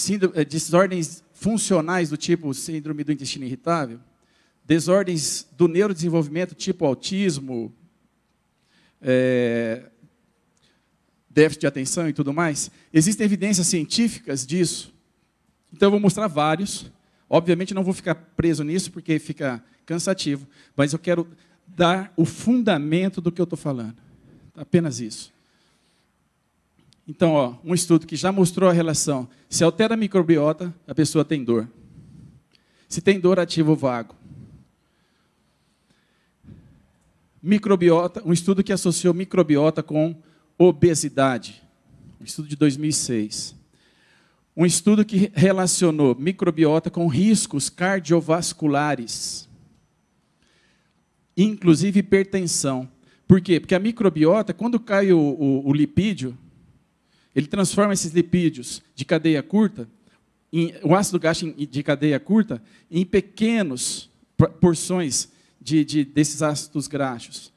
síndrome, eh, desordens funcionais do tipo síndrome do intestino irritável, desordens do neurodesenvolvimento tipo autismo, é, déficit de atenção e tudo mais, existem evidências científicas disso. Então eu vou mostrar vários. Obviamente não vou ficar preso nisso porque fica cansativo, mas eu quero dar o fundamento do que eu estou falando. Apenas isso. Então, ó, um estudo que já mostrou a relação. Se altera a microbiota, a pessoa tem dor. Se tem dor, ativa o vago. Microbiota, um estudo que associou microbiota com obesidade. Um estudo de 2006. Um estudo que relacionou microbiota com riscos cardiovasculares, inclusive hipertensão. Por quê? Porque a microbiota, quando cai o, o, o lipídio, ele transforma esses lipídios de cadeia curta, em, o ácido gástrico de cadeia curta, em pequenas porções de, de, desses ácidos graxos.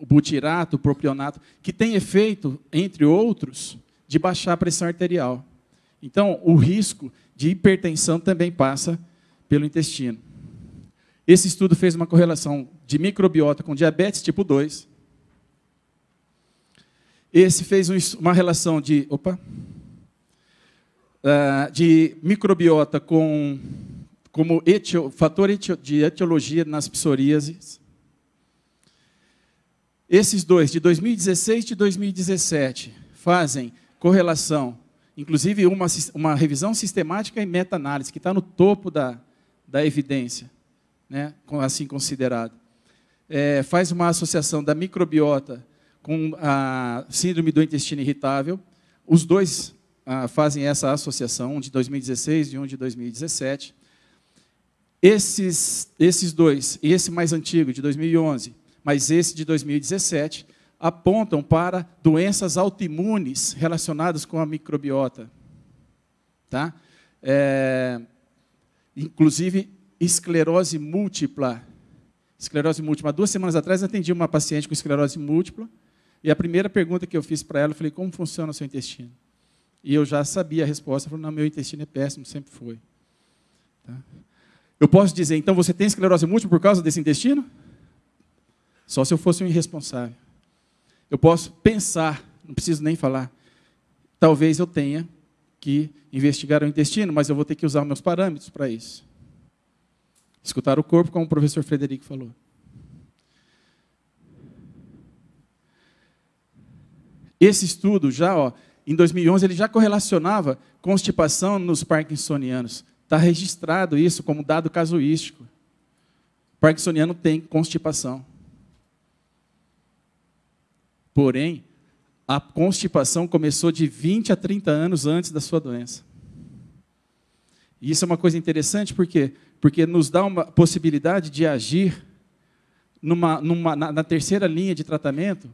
O butirato, o propionato, que tem efeito, entre outros, de baixar a pressão arterial. Então, o risco de hipertensão também passa pelo intestino. Esse estudo fez uma correlação de microbiota com diabetes tipo 2, esse fez uma relação de, opa, eh, de microbiota com como etio, fator de etiologia nas psoríases. Esses dois, de 2016 e de 2017, fazem correlação, inclusive uma, uma revisão sistemática e meta-análise, que está no topo da, da evidência, né, assim considerado. É, faz uma associação da microbiota com a síndrome do intestino irritável. Os dois ah, fazem essa associação, um de 2016 e um de 2017. Esses, esses dois, e esse mais antigo, de 2011, mas esse de 2017, apontam para doenças autoimunes relacionadas com a microbiota. Tá? É, inclusive, esclerose múltipla. Esclerose múltipla. Há duas semanas atrás, atendi uma paciente com esclerose múltipla, e a primeira pergunta que eu fiz para ela, eu falei, como funciona o seu intestino? E eu já sabia a resposta, falou, não, meu intestino é péssimo, sempre foi. Tá? Eu posso dizer, então você tem esclerose múltipla por causa desse intestino? Só se eu fosse um irresponsável. Eu posso pensar, não preciso nem falar. Talvez eu tenha que investigar o intestino, mas eu vou ter que usar meus parâmetros para isso. Escutar o corpo, como o professor Frederico falou. Esse estudo já, ó, em 2011, ele já correlacionava constipação nos parkinsonianos. Está registrado isso como dado casuístico. O parkinsoniano tem constipação. Porém, a constipação começou de 20 a 30 anos antes da sua doença. E isso é uma coisa interessante, por quê? Porque nos dá uma possibilidade de agir numa, numa, na, na terceira linha de tratamento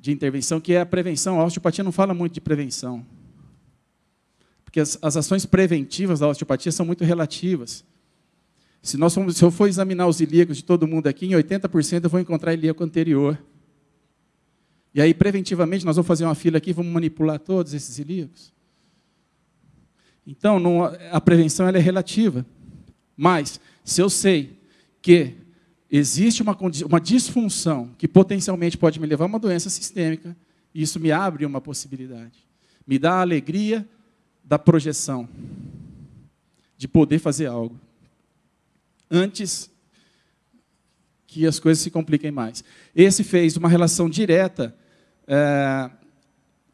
de intervenção, que é a prevenção. A osteopatia não fala muito de prevenção. Porque as, as ações preventivas da osteopatia são muito relativas. Se, nós formos, se eu for examinar os ilíacos de todo mundo aqui, em 80% eu vou encontrar ilíaco anterior. E aí, preventivamente, nós vamos fazer uma fila aqui, vamos manipular todos esses ilíacos. Então, não, a prevenção é relativa. Mas, se eu sei que existe uma, uma disfunção que potencialmente pode me levar a uma doença sistêmica, e isso me abre uma possibilidade. Me dá a alegria da projeção, de poder fazer algo. Antes que as coisas se compliquem mais. Esse fez uma relação direta é,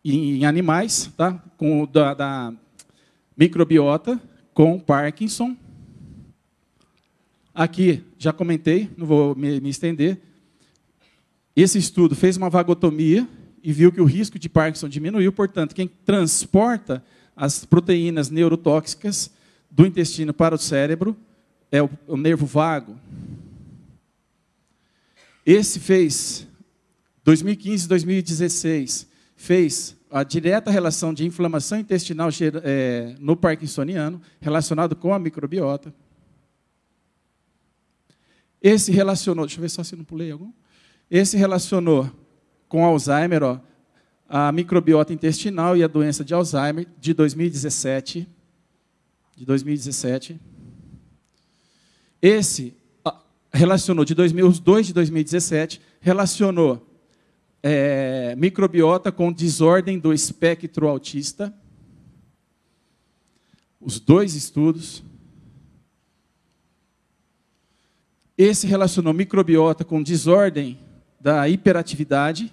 em, animais, tá? com, da, da microbiota com Parkinson Aqui, já comentei, não vou me, me estender. Esse estudo fez uma vagotomia e viu que o risco de Parkinson diminuiu, portanto, quem transporta as proteínas neurotóxicas do intestino para o cérebro é o, o nervo vago. Esse fez 2015 2016 fez a direta relação de inflamação intestinal eh, no parkinsoniano relacionado com a microbiota. Esse relacionou, deixa eu ver só se não pulei algum. Esse relacionou com Alzheimer, ó, a microbiota intestinal e a doença de Alzheimer de 2017. De 2017. Esse ah, relacionou de 2000, os dois de 2017 relacionou é, microbiota com desordem do espectro autista. Os dois estudos Esse relacionou microbiota com desordem da hiperatividade.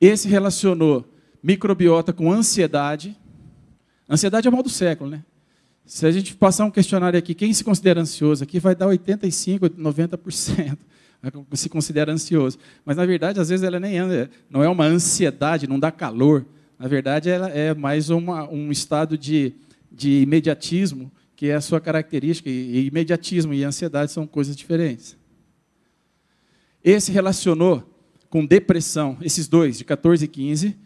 Esse relacionou microbiota com ansiedade. Ansiedade é o mal do século, né? Se a gente passar um questionário aqui, quem se considera ansioso aqui vai dar 85, 90% né, se considera ansioso. Mas na verdade, às vezes ela nem não é uma ansiedade, não dá calor. Na verdade, ela é mais uma, um estado de, de imediatismo que é a sua característica, e imediatismo e ansiedade são coisas diferentes. Esse relacionou com depressão, esses dois, de 14 e 15,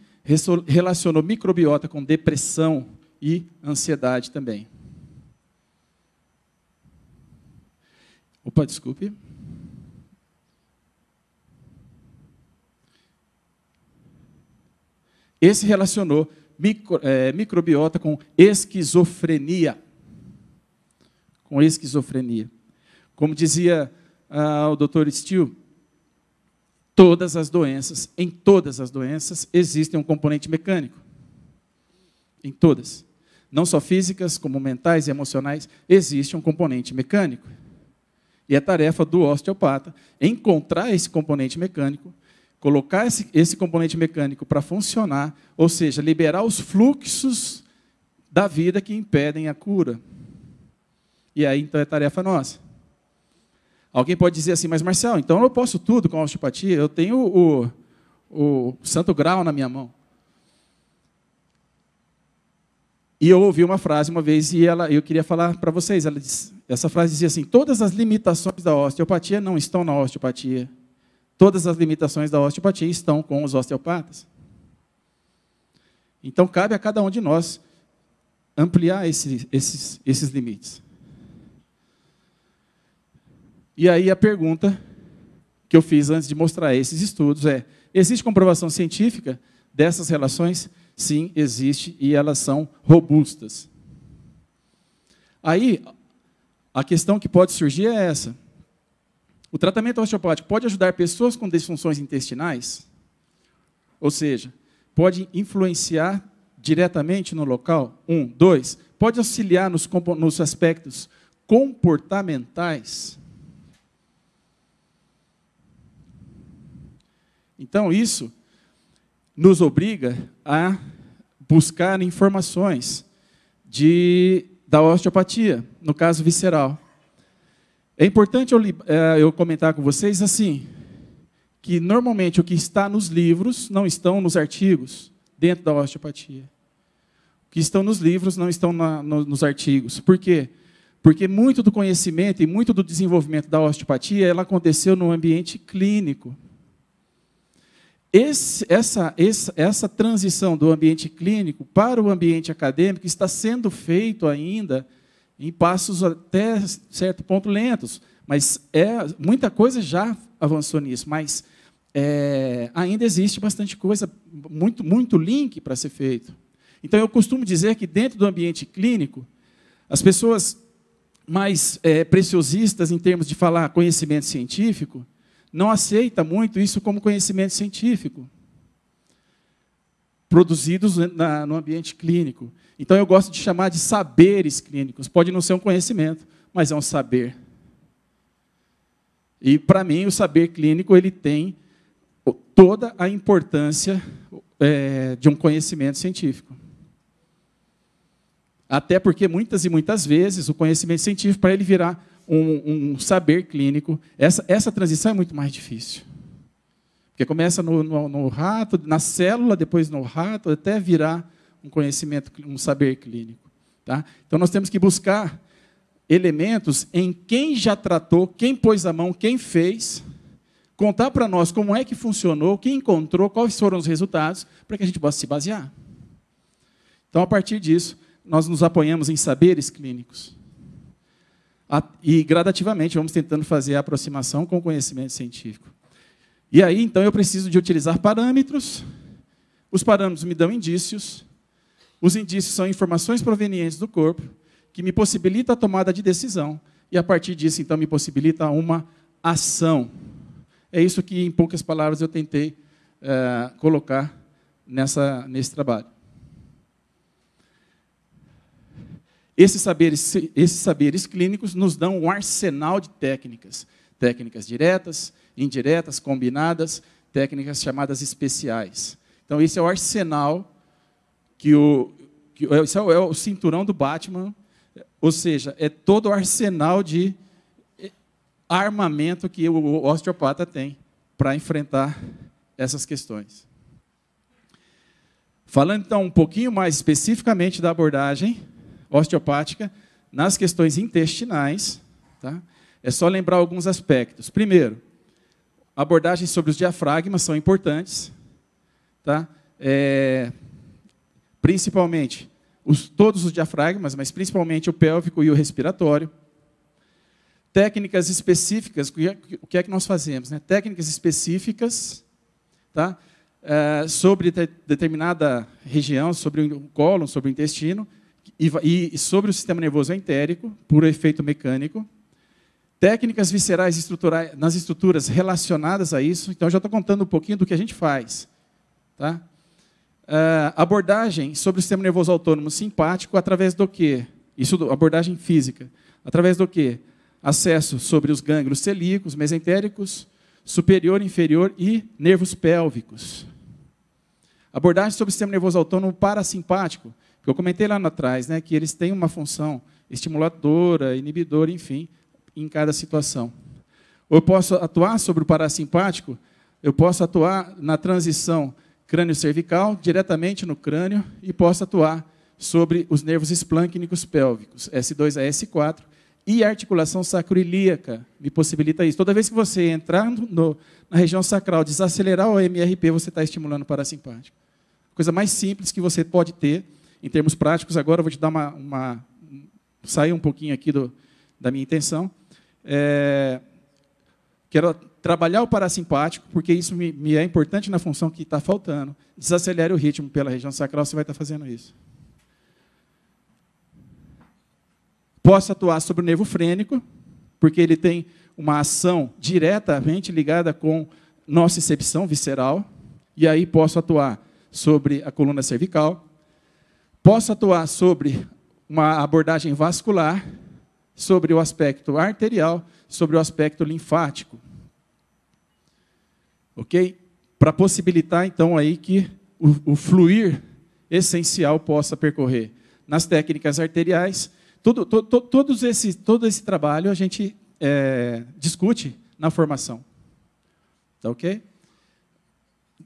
relacionou microbiota com depressão e ansiedade também. Opa, desculpe. Esse relacionou micro, é, microbiota com esquizofrenia com esquizofrenia. Como dizia ah, o Dr. Steele, todas as doenças, em todas as doenças, existe um componente mecânico. Em todas. Não só físicas, como mentais e emocionais, existe um componente mecânico. E a tarefa do osteopata é encontrar esse componente mecânico, colocar esse, esse componente mecânico para funcionar, ou seja, liberar os fluxos da vida que impedem a cura. E aí, então, é tarefa nossa. Alguém pode dizer assim, mas Marcel, então eu posso tudo com a osteopatia, eu tenho o, o, santo grau na minha mão. E eu ouvi uma frase uma vez e ela, eu queria falar para vocês. essa frase dizia assim: Todas as limitações da osteopatia não estão na osteopatia. Todas as limitações da osteopatia estão com os osteopatas. Então cabe a cada um de nós ampliar esses, esses, esses limites. E aí a pergunta que eu fiz antes de mostrar esses estudos é: existe comprovação científica dessas relações? Sim, existe e elas são robustas. Aí a questão que pode surgir é essa: o tratamento osteopático pode ajudar pessoas com disfunções intestinais? Ou seja, pode influenciar diretamente no local? Um. Dois, pode auxiliar nos, nos aspectos comportamentais? Então, isso nos obriga a buscar informações de, da osteopatia, no caso visceral. É importante eu, é, eu comentar com vocês assim, que normalmente o que está nos livros não estão nos artigos dentro da osteopatia. O que estão nos livros não estão na, no, nos artigos. Por quê? Porque muito do conhecimento e muito do desenvolvimento da osteopatia ela aconteceu no ambiente clínico. Esse, essa, essa, essa transição do ambiente clínico para o ambiente acadêmico está sendo feito ainda em passos até certo ponto lentos, mas é muita coisa já avançou nisso, mas é, ainda existe bastante coisa, muito, muito link para ser feito. Então eu costumo dizer que dentro do ambiente clínico, as pessoas mais é, preciosistas em termos de falar conhecimento científico, não aceita muito isso como conhecimento científico, produzidos na, no ambiente clínico. Então eu gosto de chamar de saberes clínicos. Pode não ser um conhecimento, mas é um saber. E para mim o saber clínico ele tem toda a importância é, de um conhecimento científico. Até porque muitas e muitas vezes o conhecimento científico para ele virar um, um saber clínico. Essa, essa transição é muito mais difícil. Porque começa no, no, no, rato, na célula, depois no rato, até virar um conhecimento, um saber clínico. Tá? Então nós temos que buscar elementos em quem já tratou, quem pôs a mão, quem fez, contar para nós como é que funcionou, quem encontrou, quais foram os resultados, para que a gente possa se basear. Então, a partir disso, nós nos apoiamos em saberes clínicos e gradativamente vamos tentando fazer a aproximação com o conhecimento científico. E aí, então, eu preciso de utilizar parâmetros. Os parâmetros me dão indícios. Os indícios são informações provenientes do corpo que me possibilita a tomada de decisão e a partir disso, então, me possibilita uma ação. É isso que, em poucas palavras, eu tentei é, colocar nessa, nesse trabalho. Esses saberes, esses saberes clínicos nos dão um arsenal de técnicas, técnicas diretas, indiretas, combinadas, técnicas chamadas especiais. Então, esse é o arsenal que o. Que, esse é o, é o cinturão do Batman, ou seja, é todo o arsenal de eh, armamento que o osteopata tem para enfrentar essas questões. Falando então um pouquinho mais especificamente da abordagem, osteopática nas questões intestinais. Tá? É só lembrar alguns aspectos. Primeiro, abordagens sobre os diafragmas são importantes. Tá? É, principalmente os, todos os diafragmas, mas principalmente o pélvico e o respiratório. Técnicas específicas, o que é que é nós fazemos? Né? Técnicas específicas tá? É, sobre determinada região, sobre o cólon, sobre o intestino, e, e sobre o sistema nervoso entérico, por efeito mecânico. Técnicas viscerais estruturais, nas estruturas relacionadas a isso. Então, já estou contando um pouquinho do que a gente faz. Tá? Uh, abordagem sobre o sistema nervoso autônomo simpático através do quê? Isso, abordagem física. Através do quê? Acesso sobre os gânglios celíacos, mesentéricos, superior, inferior e nervos pélvicos. Abordagem sobre o sistema nervoso autônomo parasimpático. Eu comentei lá atrás né, que eles têm uma função estimuladora, inibidora, enfim, em cada situação. Eu posso atuar sobre o parasimpático, eu posso atuar na transição crânio-cervical, diretamente no crânio, e posso atuar sobre os nervos esplânquicos pélvicos, S2 a S4, e a articulação sacroilíaca me possibilita isso. Toda vez que você entrar no, na região sacral, desacelerar o MRP, você está estimulando o parasimpático. Coisa mais simples que você pode ter em termos práticos, agora eu vou te dar uma. uma sair um pouquinho aqui do, da minha intenção. É, quero trabalhar o parasimpático, porque isso me, me é importante na função que está faltando. Desacelere o ritmo pela região sacral, você vai estar tá fazendo isso. Posso atuar sobre o nervo frênico, porque ele tem uma ação diretamente ligada com nossa excepção visceral, e aí posso atuar sobre a coluna cervical, possa atuar sobre uma abordagem vascular, sobre o aspecto arterial, sobre o aspecto linfático. Ok? Para possibilitar, então, aí que o, o fluir essencial possa percorrer. Nas técnicas arteriais, tudo, to, to, todos esse, todo esse trabalho a gente é, discute na formação. Tá ok?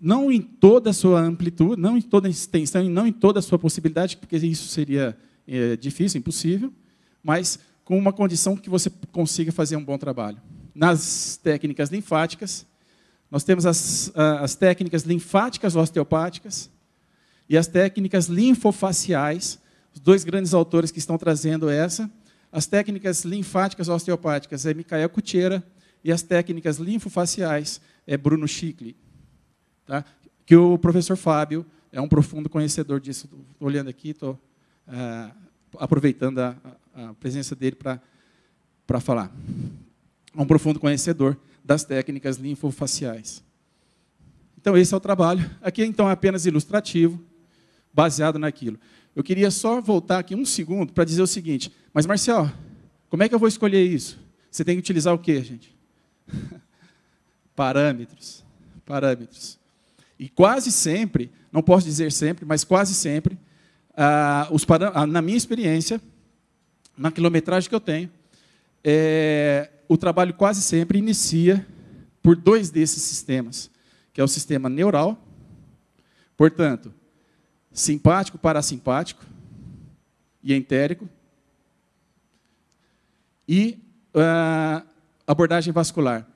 não em toda a sua amplitude, não em toda a extensão e não em toda a sua possibilidade, porque isso seria é, difícil, impossível, mas com uma condição que você consiga fazer um bom trabalho. Nas técnicas linfáticas, nós temos as, as técnicas linfáticas osteopáticas e as técnicas linfofaciais, os dois grandes autores que estão trazendo essa. As técnicas linfáticas osteopáticas é Micael Cutera e as técnicas linfofaciais é Bruno Schicli. Tá? Que o professor Fábio é um profundo conhecedor disso. Estou olhando aqui, estou é, aproveitando a, a, presença dele para falar. É um profundo conhecedor das técnicas linfofaciais. Então, esse é o trabalho. Aqui, então, é apenas ilustrativo, baseado naquilo. Eu queria só voltar aqui um segundo para dizer o seguinte. Mas, Marcel, como é que eu vou escolher isso? Você tem que utilizar o quê, gente? parâmetros. Parâmetros. E quase sempre, não posso dizer sempre, mas quase sempre, ah, ah, na minha experiência, na quilometragem que eu tenho, é... o trabalho quase sempre inicia por dois desses sistemas, que é o sistema neural, portanto, simpático, parasimpático e entérico, e ah, abordagem vascular.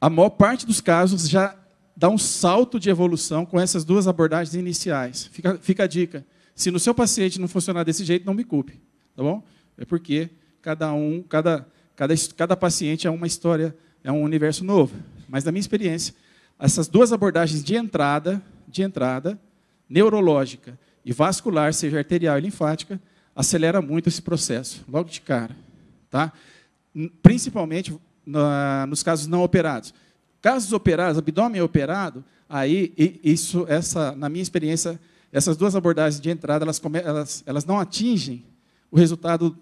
A maior parte dos casos já dá um salto de evolução com essas duas abordagens iniciais. Fica, fica a dica. Se no seu paciente não funcionar desse jeito, não me culpe, tá bom? É porque cada um, cada, cada, cada paciente é uma história, é um universo novo. Mas na minha experiência, essas duas abordagens de entrada, de entrada, neurológica e vascular, seja arterial e linfática, acelera muito esse processo, logo de cara, tá? Principalmente na, nos casos não operados. Casos operados, abdômen é operado, aí isso, essa, na minha experiência, essas duas abordagens de entrada, elas, elas, elas não atingem o resultado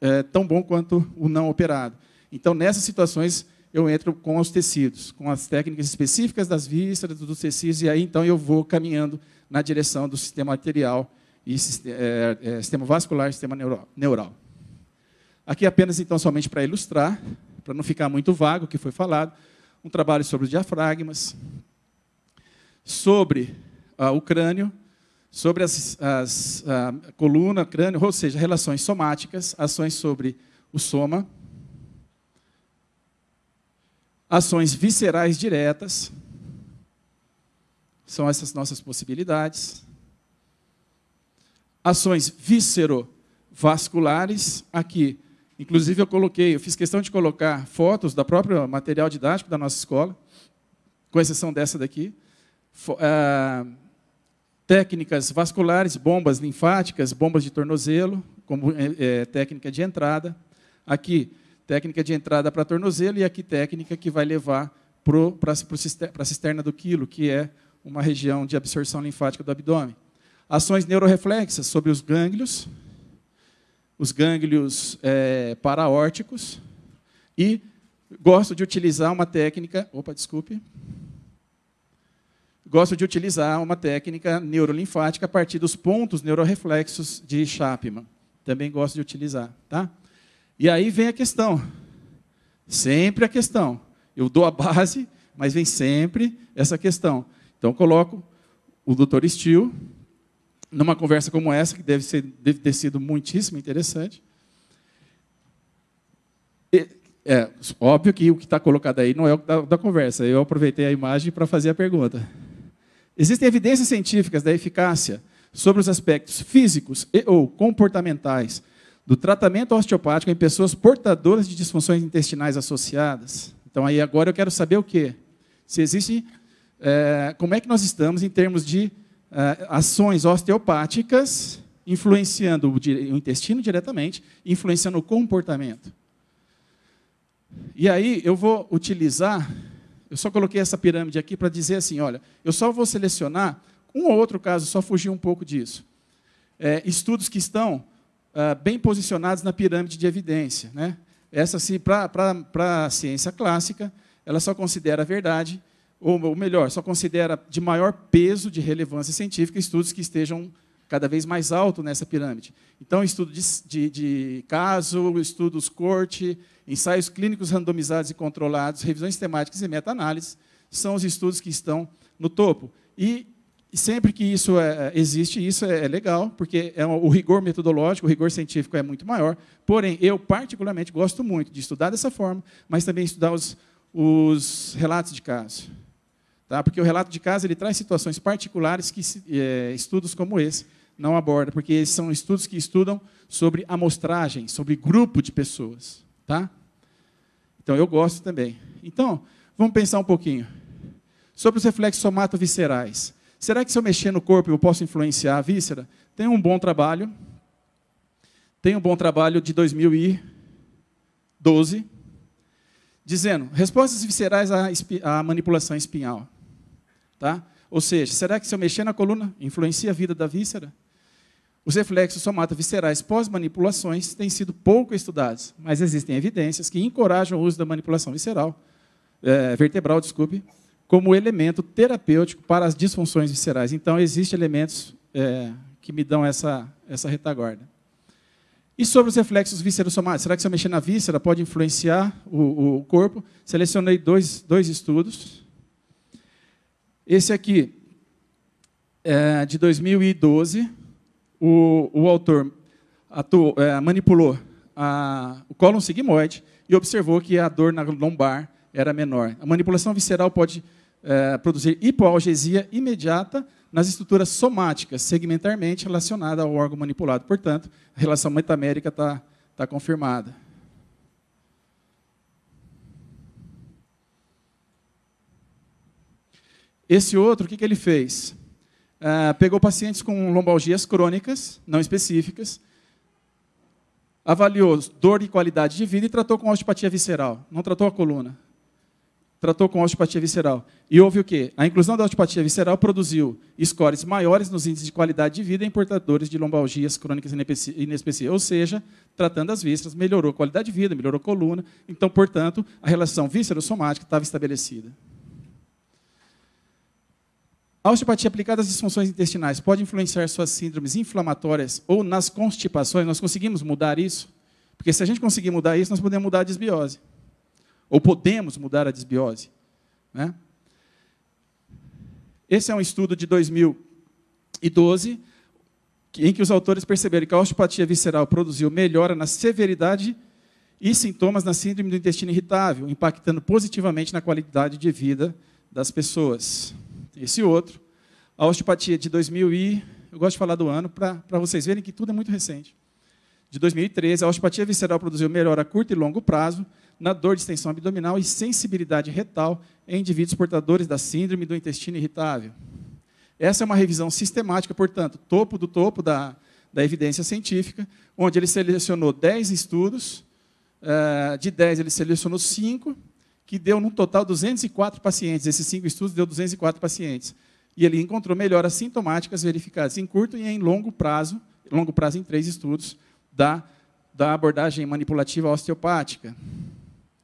é, tão bom quanto o não operado. Então, nessas situações, eu entro com os tecidos, com as técnicas específicas das vísceras, dos tecidos, e aí então eu vou caminhando na direção do sistema arterial e é, é, sistema vascular, sistema neural. Aqui apenas então somente para ilustrar, para não ficar muito vago o que foi falado, um trabalho sobre os diafragmas, sobre ah, o crânio, sobre as, as a ah, coluna, crânio, ou seja, relações somáticas, ações sobre o soma, ações viscerais diretas, são essas nossas possibilidades. Ações viscerovasculares, aqui Inclusive eu coloquei, eu fiz questão de colocar fotos da própria material didático da nossa escola, com exceção dessa daqui, ah, técnicas vasculares, bombas linfáticas, bombas de tornozelo, como é, técnica de entrada. Aqui técnica de entrada para tornozelo e aqui técnica que vai levar para a cisterna do quilo, que é uma região de absorção linfática do abdômen. Ações neuroreflexas sobre os gânglios, os gânglios é, paraórticos e gosto de utilizar uma técnica, opa, desculpe, gosto de utilizar uma técnica neurolinfática a partir dos pontos neuroreflexos de Chapman. Também gosto de utilizar, tá? E aí vem a questão, sempre a questão. Eu dou a base, mas vem sempre essa questão. Então coloco o Dr. Steele numa conversa como essa, que deve, ser, deve ter sido muitíssimo interessante. E, é óbvio que o que está colocado aí não é o da, da conversa. Eu aproveitei a imagem para fazer a pergunta. Existem evidências científicas da eficácia sobre os aspectos físicos e ou comportamentais do tratamento osteopático em pessoas portadoras de disfunções intestinais associadas. Então, aí agora eu quero saber o quê? Se existe, é, como é que nós estamos em termos de é, ações osteopáticas influenciando o intestino diretamente, influenciando o comportamento. E aí eu vou utilizar, eu só coloquei essa pirâmide aqui para dizer assim, olha, eu só vou selecionar um ou outro caso, só fugir um pouco disso. É, estudos que estão é, bem posicionados na pirâmide de evidência. Né? Essa, assim, para a ciência clássica, ela só considera a verdade ou, melhor, só considera de maior peso de relevância científica estudos que estejam cada vez mais alto nessa pirâmide. Então, estudo de, de, de, caso, estudos corte, ensaios clínicos randomizados e controlados, revisões temáticas e meta-análises são os estudos que estão no topo. E sempre que isso é, existe, isso é, é legal, porque é o rigor metodológico, o rigor científico é muito maior. Porém, eu particularmente gosto muito de estudar dessa forma, mas também estudar os, os relatos de caso. Tá? Porque o relato de casa ele traz situações particulares que é, estudos como esse não abordam, porque esses são estudos que estudam sobre amostragem, sobre grupo de pessoas. Tá? Então, eu gosto também. Então, vamos pensar um pouquinho. Sobre os reflexos somatoviscerais. Será que se eu mexer no corpo eu posso influenciar a víscera? Tem um bom trabalho. Tem um bom trabalho de 2012, dizendo respostas viscerais à, à manipulação espinhal. Tá? Ou seja, será que se eu mexer na coluna, influencia a vida da víscera? Os reflexos somatos viscerais pós-manipulações têm sido pouco estudados, mas existem evidências que encorajam o uso da manipulação visceral, é, vertebral, desculpe, como elemento terapêutico para as disfunções viscerais. Então, existem elementos é, que me dão essa, essa retaguarda. E sobre os reflexos viscerosomáticos, será que se eu mexer na víscera pode influenciar o, o corpo? Selecionei dois, dois estudos, esse aqui é de 2012. O, o autor é, manipulou a, o cólon sigmoide e observou que a dor na lombar era menor. A manipulação visceral pode é, produzir hipoalgesia imediata nas estruturas somáticas, segmentarmente relacionada ao órgão manipulado. Portanto, a relação metamérica está tá confirmada. Esse outro, o que, que ele fez? Ah, pegou pacientes com lombalgias crônicas, não específicas, avaliou dor e qualidade de vida e tratou com osteopatia visceral. Não tratou a coluna. Tratou com osteopatia visceral. E houve o quê? A inclusão da osteopatia visceral produziu scores maiores nos índices de qualidade de vida em portadores de lombalgias crônicas inespecíficas. Ou seja, tratando as vísceras, melhorou a qualidade de vida, melhorou a coluna. Então, portanto, a relação víscero-somática estava estabelecida. A osteopatia aplicada às disfunções intestinais pode influenciar suas síndromes inflamatórias ou nas constipações. Nós conseguimos mudar isso? Porque se a gente conseguir mudar isso, nós podemos mudar a desbiose. Ou podemos mudar a desbiose. Né? Esse é um estudo de 2012, em que os autores perceberam que a osteopatia visceral produziu melhora na severidade e sintomas na síndrome do intestino irritável, impactando positivamente na qualidade de vida das pessoas esse outro. A osteopatia de 2000 e... Eu gosto de falar do ano para vocês verem que tudo é muito recente. De 2013, a osteopatia visceral produziu melhora a curto e longo prazo na dor de extensão abdominal e sensibilidade retal em indivíduos portadores da síndrome do intestino irritável. Essa é uma revisão sistemática, portanto, topo do topo da, da evidência científica, onde ele selecionou 10 estudos, eh, de 10 ele selecionou 5, que deu no total 204 pacientes. Esses cinco estudos deu 204 pacientes. E ele encontrou melhoras sintomáticas verificadas em curto e em longo prazo, longo prazo em três estudos, da, da abordagem manipulativa osteopática.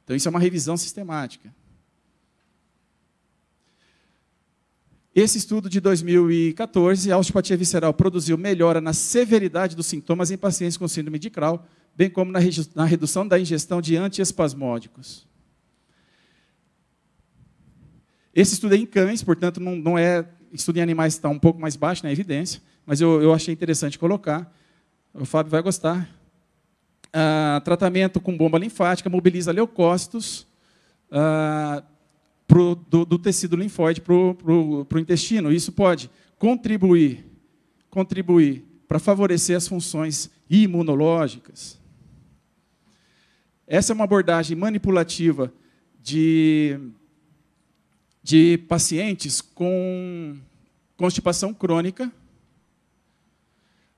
Então, isso é uma revisão sistemática. Esse estudo de 2014, a osteopatia visceral produziu melhora na severidade dos sintomas em pacientes com síndrome de Cral, bem como na, redução da ingestão de antiespasmódicos. Esse estudo é em cães, portanto, não, não é. Estudo em animais está um pouco mais baixo na né, é evidência, mas eu, eu achei interessante colocar. O Fábio vai gostar. Ah, tratamento com bomba linfática mobiliza leucócitos ah, pro, do, do, tecido linfóide para o intestino. Isso pode contribuir, contribuir para favorecer as funções imunológicas. Essa é uma abordagem manipulativa de de pacientes com constipação crônica,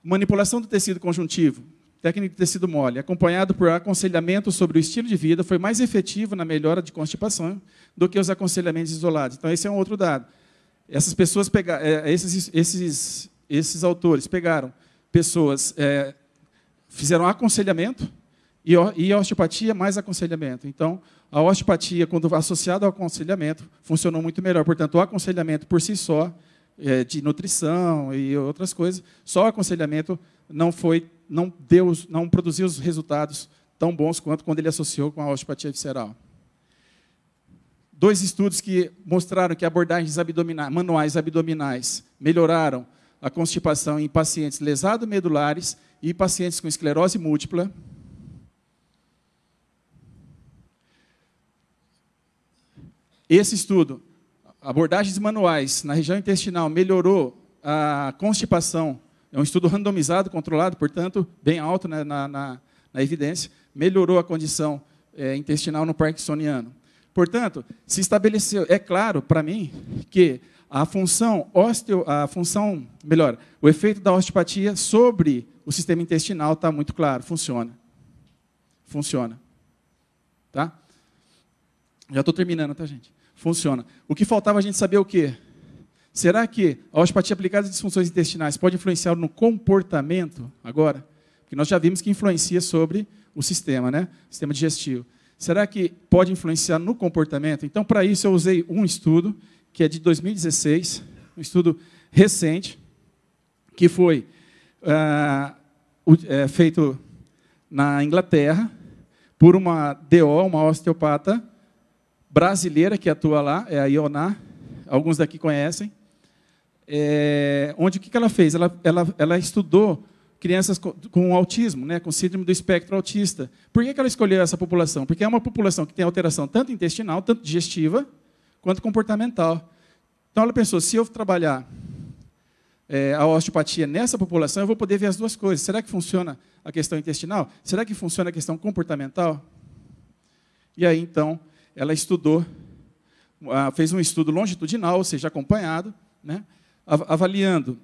manipulação do tecido conjuntivo, técnica de tecido mole, acompanhado por aconselhamento sobre o estilo de vida, foi mais efetivo na melhora de constipação do que os aconselhamentos isolados. Então, esse é um outro dado. Essas pessoas pega, é, esses, esses, esses autores pegaram pessoas, é, fizeram aconselhamento e a osteopatia é mais aconselhamento. Então, a osteopatia, quando associada ao aconselhamento, funcionou muito melhor. Portanto, o aconselhamento por si só, é, de nutrição e outras coisas, só o aconselhamento não foi, não deu, não produziu os resultados tão bons quanto quando ele associou com a osteopatia visceral. Dois estudos que mostraram que abordagens abdominais, manuais abdominais melhoraram a constipação em pacientes lesados medulares e pacientes com esclerose múltipla. Esse estudo, abordagens manuais na região intestinal, melhorou a constipação. É um estudo randomizado, controlado, portanto, bem alto né, na, na, na, evidência. Melhorou a condição é, intestinal no parkinsoniano. Portanto, se estabeleceu, é claro para mim, que a função osteo, a função, melhor, o efeito da osteopatia sobre o sistema intestinal está muito claro, funciona. Funciona. Tá? Já estou terminando, tá, gente? Funciona. O que faltava a gente saber é o quê? Será que a osteopatia aplicada às disfunções intestinais pode influenciar no comportamento agora? Porque nós já vimos que influencia sobre o sistema, né? Sistema digestivo. Será que pode influenciar no comportamento? Então, para isso, eu usei um estudo, que é de 2016, um estudo recente, que foi ah, é, feito na Inglaterra por uma DO, uma osteopata, brasileira que atua lá, é a Ioná, alguns daqui conhecem, é, onde o que ela fez? Ela, ela, ela estudou crianças com, com, autismo, né, com síndrome do espectro autista. Por que, que ela escolheu essa população? Porque é uma população que tem alteração tanto intestinal, tanto digestiva, quanto comportamental. Então ela pensou: se eu trabalhar é, a osteopatia nessa população, eu vou poder ver as duas coisas. Será que funciona a questão intestinal? Será que funciona a questão comportamental? E aí então ela estudou, ah, fez um estudo longitudinal, ou seja, acompanhado, né, avaliando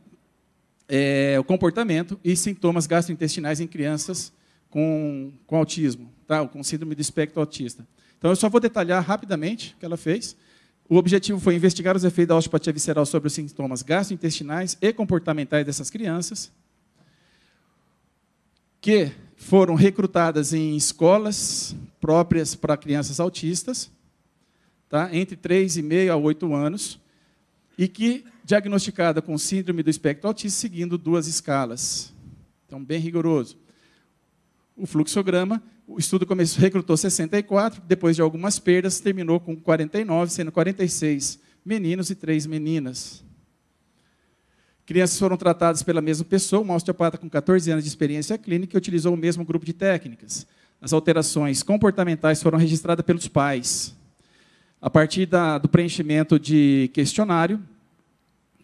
é, o comportamento e sintomas gastrointestinais em crianças com, com autismo, tá, com síndrome do espectro autista. Então, eu só vou detalhar rapidamente o que ela fez. O objetivo foi investigar os efeitos da osteopatia visceral sobre os sintomas gastrointestinais e comportamentais dessas crianças, que foram recrutadas em escolas, próprias para crianças autistas, tá? entre 3,5 a 8 anos, e que diagnosticada com síndrome do espectro autista seguindo duas escalas. Então, bem rigoroso. O fluxograma, o estudo começou, recrutou 64, depois de algumas perdas, terminou com 49, sendo 46 meninos e 3 meninas. Crianças foram tratadas pela mesma pessoa, uma osteopata com 14 anos de experiência clínica, que utilizou o mesmo grupo de técnicas as alterações comportamentais foram registradas pelos pais a partir da, do preenchimento de questionário,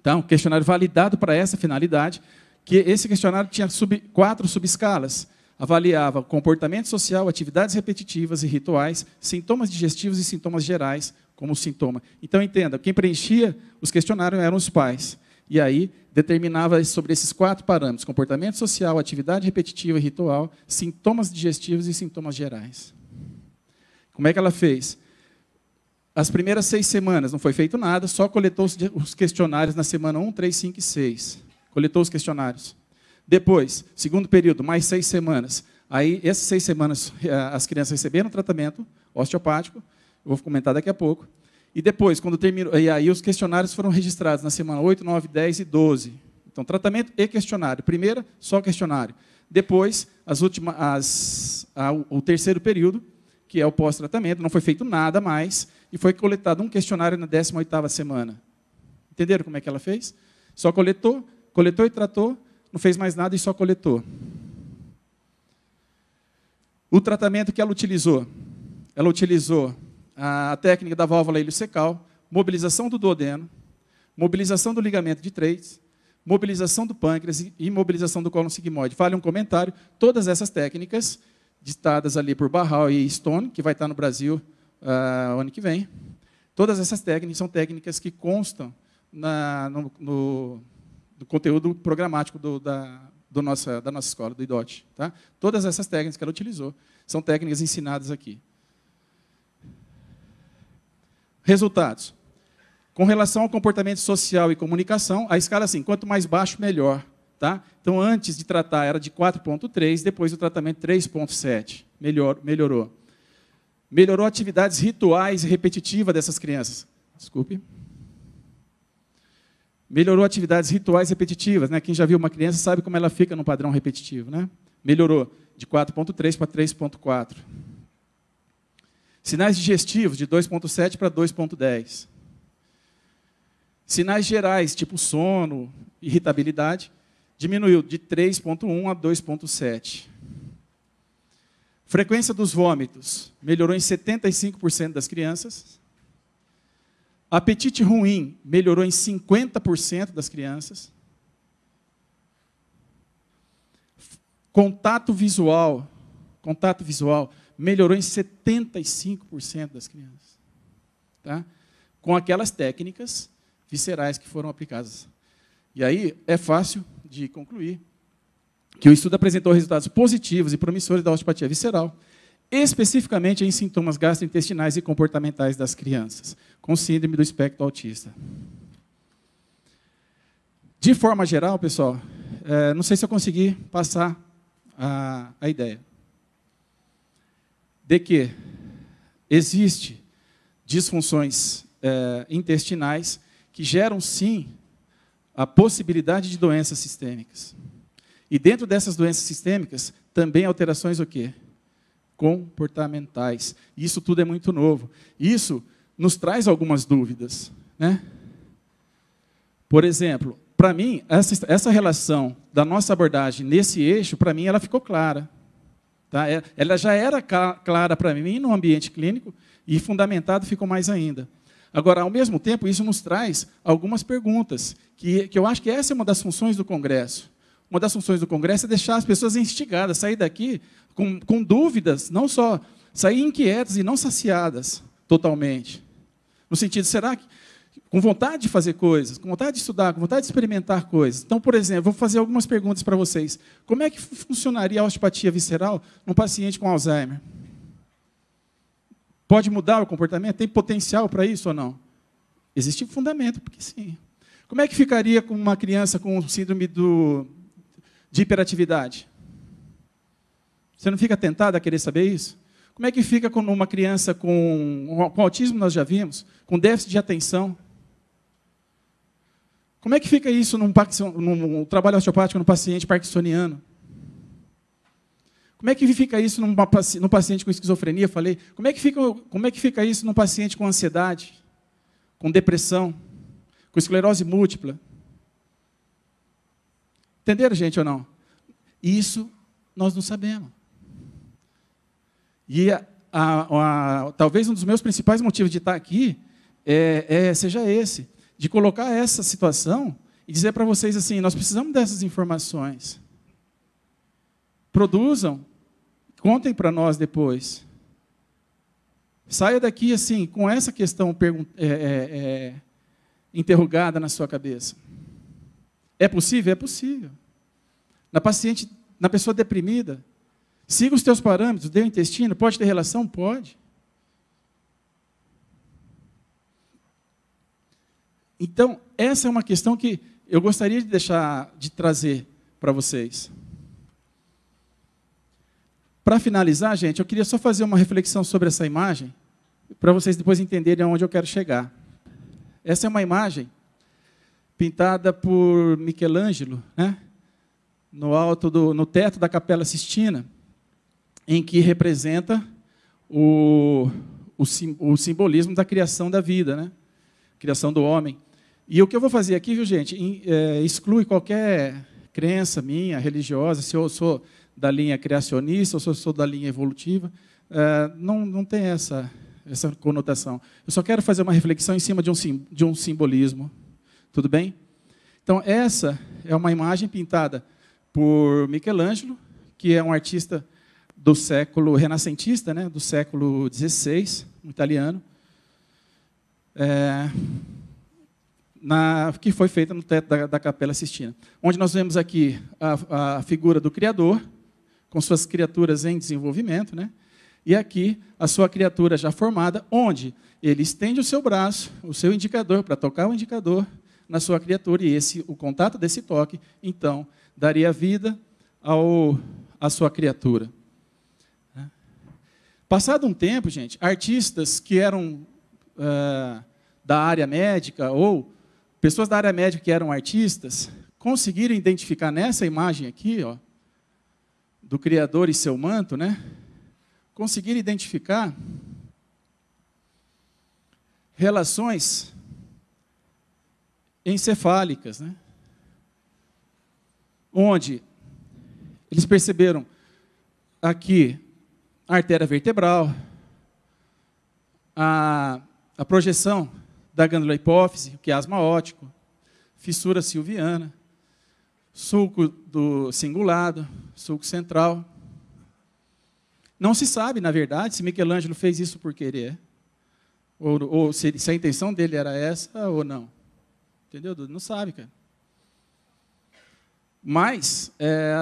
então, questionário validado para essa finalidade, que esse questionário tinha sub, quatro subescalas. Avaliava comportamento social, atividades repetitivas e rituais, sintomas digestivos e sintomas gerais como sintoma. Então, entenda, quem preenchia os questionários eram os pais. E aí determinava sobre esses quatro parâmetros: comportamento social, atividade repetitiva e ritual, sintomas digestivos e sintomas gerais. Como é que ela fez? As primeiras seis semanas não foi feito nada, só coletou os questionários na semana 1, 3, 5 e 6. Coletou os questionários. Depois, segundo período, mais seis semanas. Aí, essas seis semanas, eh, as crianças receberam tratamento osteopático, eu vou comentar daqui a pouco. E depois, quando terminou. E aí os questionários foram registrados na semana 8, 9, 10 e 12. Então, tratamento e questionário. Primeira, só questionário. Depois, as últimas, as, a, o terceiro período, que é o pós-tratamento, não foi feito nada mais, e foi coletado um questionário na 18ª semana. Entenderam como é que ela fez? Só coletou, coletou e tratou, não fez mais nada e só coletou. O tratamento que ela utilizou? Ela utilizou a técnica da válvula iliocecal, mobilização do duodeno, mobilização do ligamento de três, mobilização do pâncreas e mobilização do colo sigmoide. Vale um comentário, todas essas técnicas, ditadas ali por Barral e Stone, que vai estar no Brasil uh, ano que vem, todas essas técnicas são técnicas que constam na, no, no, no, conteúdo programático do, da, do nossa, da nossa escola, do IDOT. Tá? Todas essas técnicas que ela utilizou são técnicas ensinadas aqui. Resultados. Com relação ao comportamento social e comunicação, a escala é assim, quanto mais baixo, melhor. Tá? Então, antes de tratar era de 4,3, depois do tratamento 3,7. Melhor, melhorou. Melhorou atividades rituais e repetitivas dessas crianças. Desculpe. Melhorou atividades rituais repetitivas. Né? Quem já viu uma criança sabe como ela fica no padrão repetitivo. Né? Melhorou de 4,3 para 3,4. Sinais digestivos, de 2,7 para 2,10. Sinais gerais, tipo sono, irritabilidade, diminuiu de 3,1 a 2,7. Frequência dos vômitos melhorou em 75% das crianças. Apetite ruim melhorou em 50% das crianças. Contato visual, contato visual melhorou em 75% das crianças. Tá? Com aquelas técnicas viscerais que foram aplicadas. E aí é fácil de concluir que o estudo apresentou resultados positivos e promissores da osteopatia visceral, especificamente em sintomas gastrointestinais e comportamentais das crianças, com síndrome do espectro autista. De forma geral, pessoal, eh, não sei se eu consegui passar a, a ideia de que existe disfunções é, intestinais que geram sim a possibilidade de doenças sistêmicas. E dentro dessas doenças sistêmicas, também alterações o quê? Comportamentais. Isso tudo é muito novo. Isso nos traz algumas dúvidas, né? Por exemplo, para mim, essa, essa relação da nossa abordagem nesse eixo, para mim, ela ficou clara. Tá? É, ela já era clara para mim no ambiente clínico e fundamentado ficou mais ainda. Agora, ao mesmo tempo, isso nos traz algumas perguntas, que, que eu acho que essa é uma das funções do Congresso. Uma das funções do Congresso é deixar as pessoas instigadas, sair daqui com, com dúvidas, não só sair inquietas e não saciadas totalmente. No sentido, será que, com vontade de fazer coisas, com vontade de estudar, com vontade de experimentar coisas. Então, por exemplo, vou fazer algumas perguntas para vocês. Como é que funcionaria a osteopatia visceral num paciente com Alzheimer? Pode mudar o comportamento? Tem potencial para isso ou não? Existe fundamento, porque sim. Como é que ficaria com uma criança com síndrome do, de hiperatividade? Você não fica tentado a querer saber isso? Como é que fica com uma criança com, com autismo, nós já vimos, com déficit de atenção? Como é que fica isso num, num trabalho osteopático no paciente parkinsoniano? Como é que fica isso num, num paciente com esquizofrenia? Falei. Como é, que fica, como é que fica isso num paciente com ansiedade, com depressão, com esclerose múltipla? Entenderam, gente, ou não? Isso nós não sabemos. E a, a, a, talvez um dos meus principais motivos de estar aqui é, é, seja esse de colocar essa situação e dizer para vocês assim: nós precisamos dessas informações. Produzam, contem para nós depois. Saia daqui assim, com essa questão é, é, é, interrogada na sua cabeça. É possível? É possível. Na paciente, na pessoa deprimida, siga os teus parâmetros, deu intestino, pode ter relação? Pode. Então, essa é uma questão que eu gostaria de deixar de trazer para vocês. Para finalizar, gente, eu queria só fazer uma reflexão sobre essa imagem, para vocês depois entenderem aonde eu quero chegar. Essa é uma imagem pintada por Michelangelo, né? no alto do, no teto da Capela Sistina, em que representa o, o, sim, o simbolismo da criação da vida, né? criação do homem. E o que eu vou fazer aqui, viu, gente, in, é, exclui qualquer crença minha, religiosa, se eu sou da linha criacionista ou se eu sou da linha evolutiva. É, não, não tem essa, essa conotação. Eu só quero fazer uma reflexão em cima de um, sim, de um simbolismo. Tudo bem? Então, essa é uma imagem pintada por Michelangelo, que é um artista do século renascentista, né, do século XVI, um italiano. É, na, que foi feita no teto da, da Capela Sistina, onde nós vemos aqui a, a, figura do Criador, com suas criaturas em desenvolvimento, né? e aqui a sua criatura já formada, onde ele estende o seu braço, o seu indicador, para tocar o indicador na sua criatura, e esse, o contato desse toque, então, daria vida ao, à sua criatura. Né? Passado um tempo, gente, artistas que eram uh, da área médica ou pessoas da área médica que eram artistas conseguiram identificar nessa imagem aqui, ó, do Criador e seu manto, né? Conseguiram identificar relações encefálicas, né? Onde eles perceberam aqui a artéria vertebral, a, a projeção da glândula hipófise, o quiasma é óptico, fissura silviana, sulco do cingulado, sulco central. Não se sabe, na verdade, se Michelangelo fez isso por querer, ou, ou se, se, a intenção dele era essa ou não. Entendeu, Dudu? Não sabe, cara. Mas é,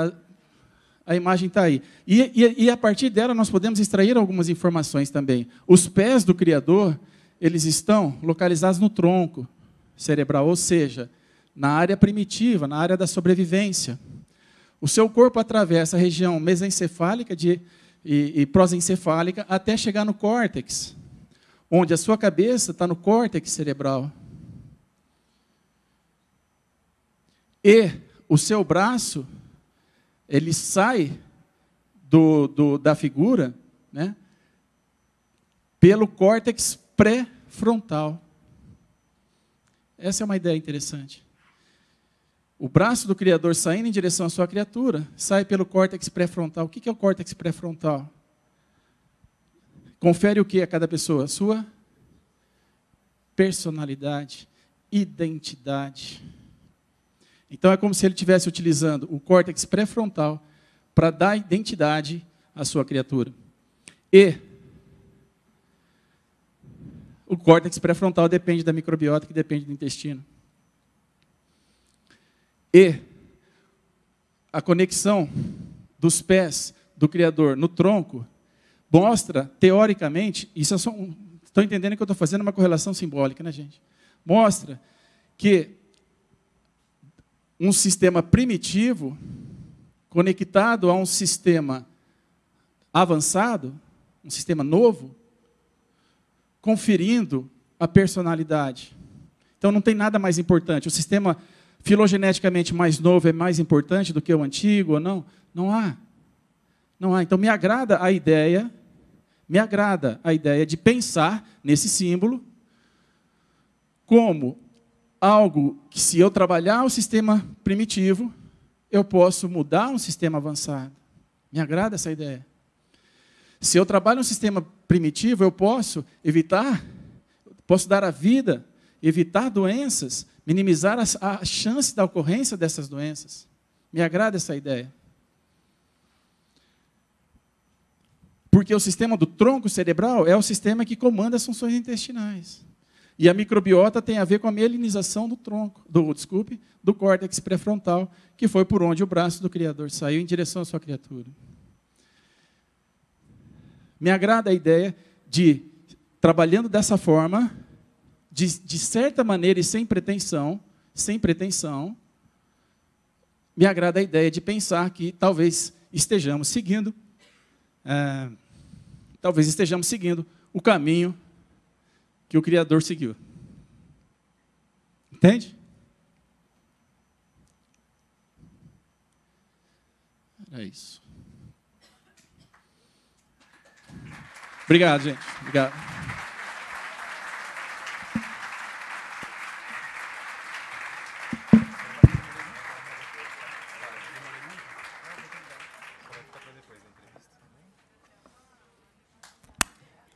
a imagem está aí. E, e, e a partir dela nós podemos extrair algumas informações também. Os pés do Criador eles estão localizados no tronco cerebral, ou seja, na área primitiva, na área da sobrevivência. O seu corpo atravessa a região mesencefálica de, e, e prosencefálica até chegar no córtex, onde a sua cabeça está no córtex cerebral. E o seu braço, ele sai do, do da figura né, pelo córtex pré-frontal. Essa é uma ideia interessante. O braço do Criador saindo em direção à sua criatura sai pelo córtex pré-frontal. O que é o córtex pré-frontal? Confere o que a cada pessoa? A sua personalidade, identidade. Então é como se ele estivesse utilizando o córtex pré-frontal para dar identidade à sua criatura. E o córtex pré-frontal depende da microbiota, que depende do intestino. E a conexão dos pés do Criador no tronco mostra, teoricamente, isso é um, Estão entendendo que eu estou fazendo uma correlação simbólica, né, gente? Mostra que um sistema primitivo conectado a um sistema avançado, um sistema novo, conferindo a personalidade. Então não tem nada mais importante. O sistema filogeneticamente mais novo é mais importante do que o antigo ou não? Não há. Não há. Então me agrada a ideia, me agrada a ideia de pensar nesse símbolo como algo que se eu trabalhar o sistema primitivo, eu posso mudar um sistema avançado. Me agrada essa ideia. Se eu trabalho um sistema primitivo, eu posso evitar, posso dar a vida, evitar doenças, minimizar a, a chance da ocorrência dessas doenças. Me agrada essa ideia. Porque o sistema do tronco cerebral é o sistema que comanda as funções intestinais. E a microbiota tem a ver com a mielinização do tronco, do desculpe, do córtex pré-frontal, que foi por onde o braço do criador saiu em direção à sua criatura. Me agrada a ideia de, trabalhando dessa forma, de, de certa maneira e sem pretensão, sem pretensão, me agrada a ideia de pensar que talvez estejamos seguindo, é, talvez estejamos seguindo o caminho que o Criador seguiu. Entende? É isso. Obrigado, gente. Obrigado.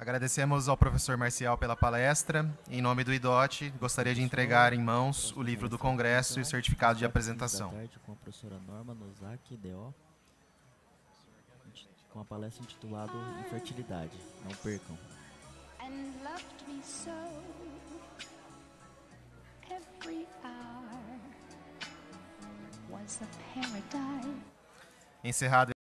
Agradecemos ao professor Marcial pela palestra. Em nome do IDOT, gostaria de entregar em mãos o livro do Congresso e o certificado de apresentação com a palestra intitulada Infertilidade. Não percam. And loved me so every hour was a paradise. Encerrado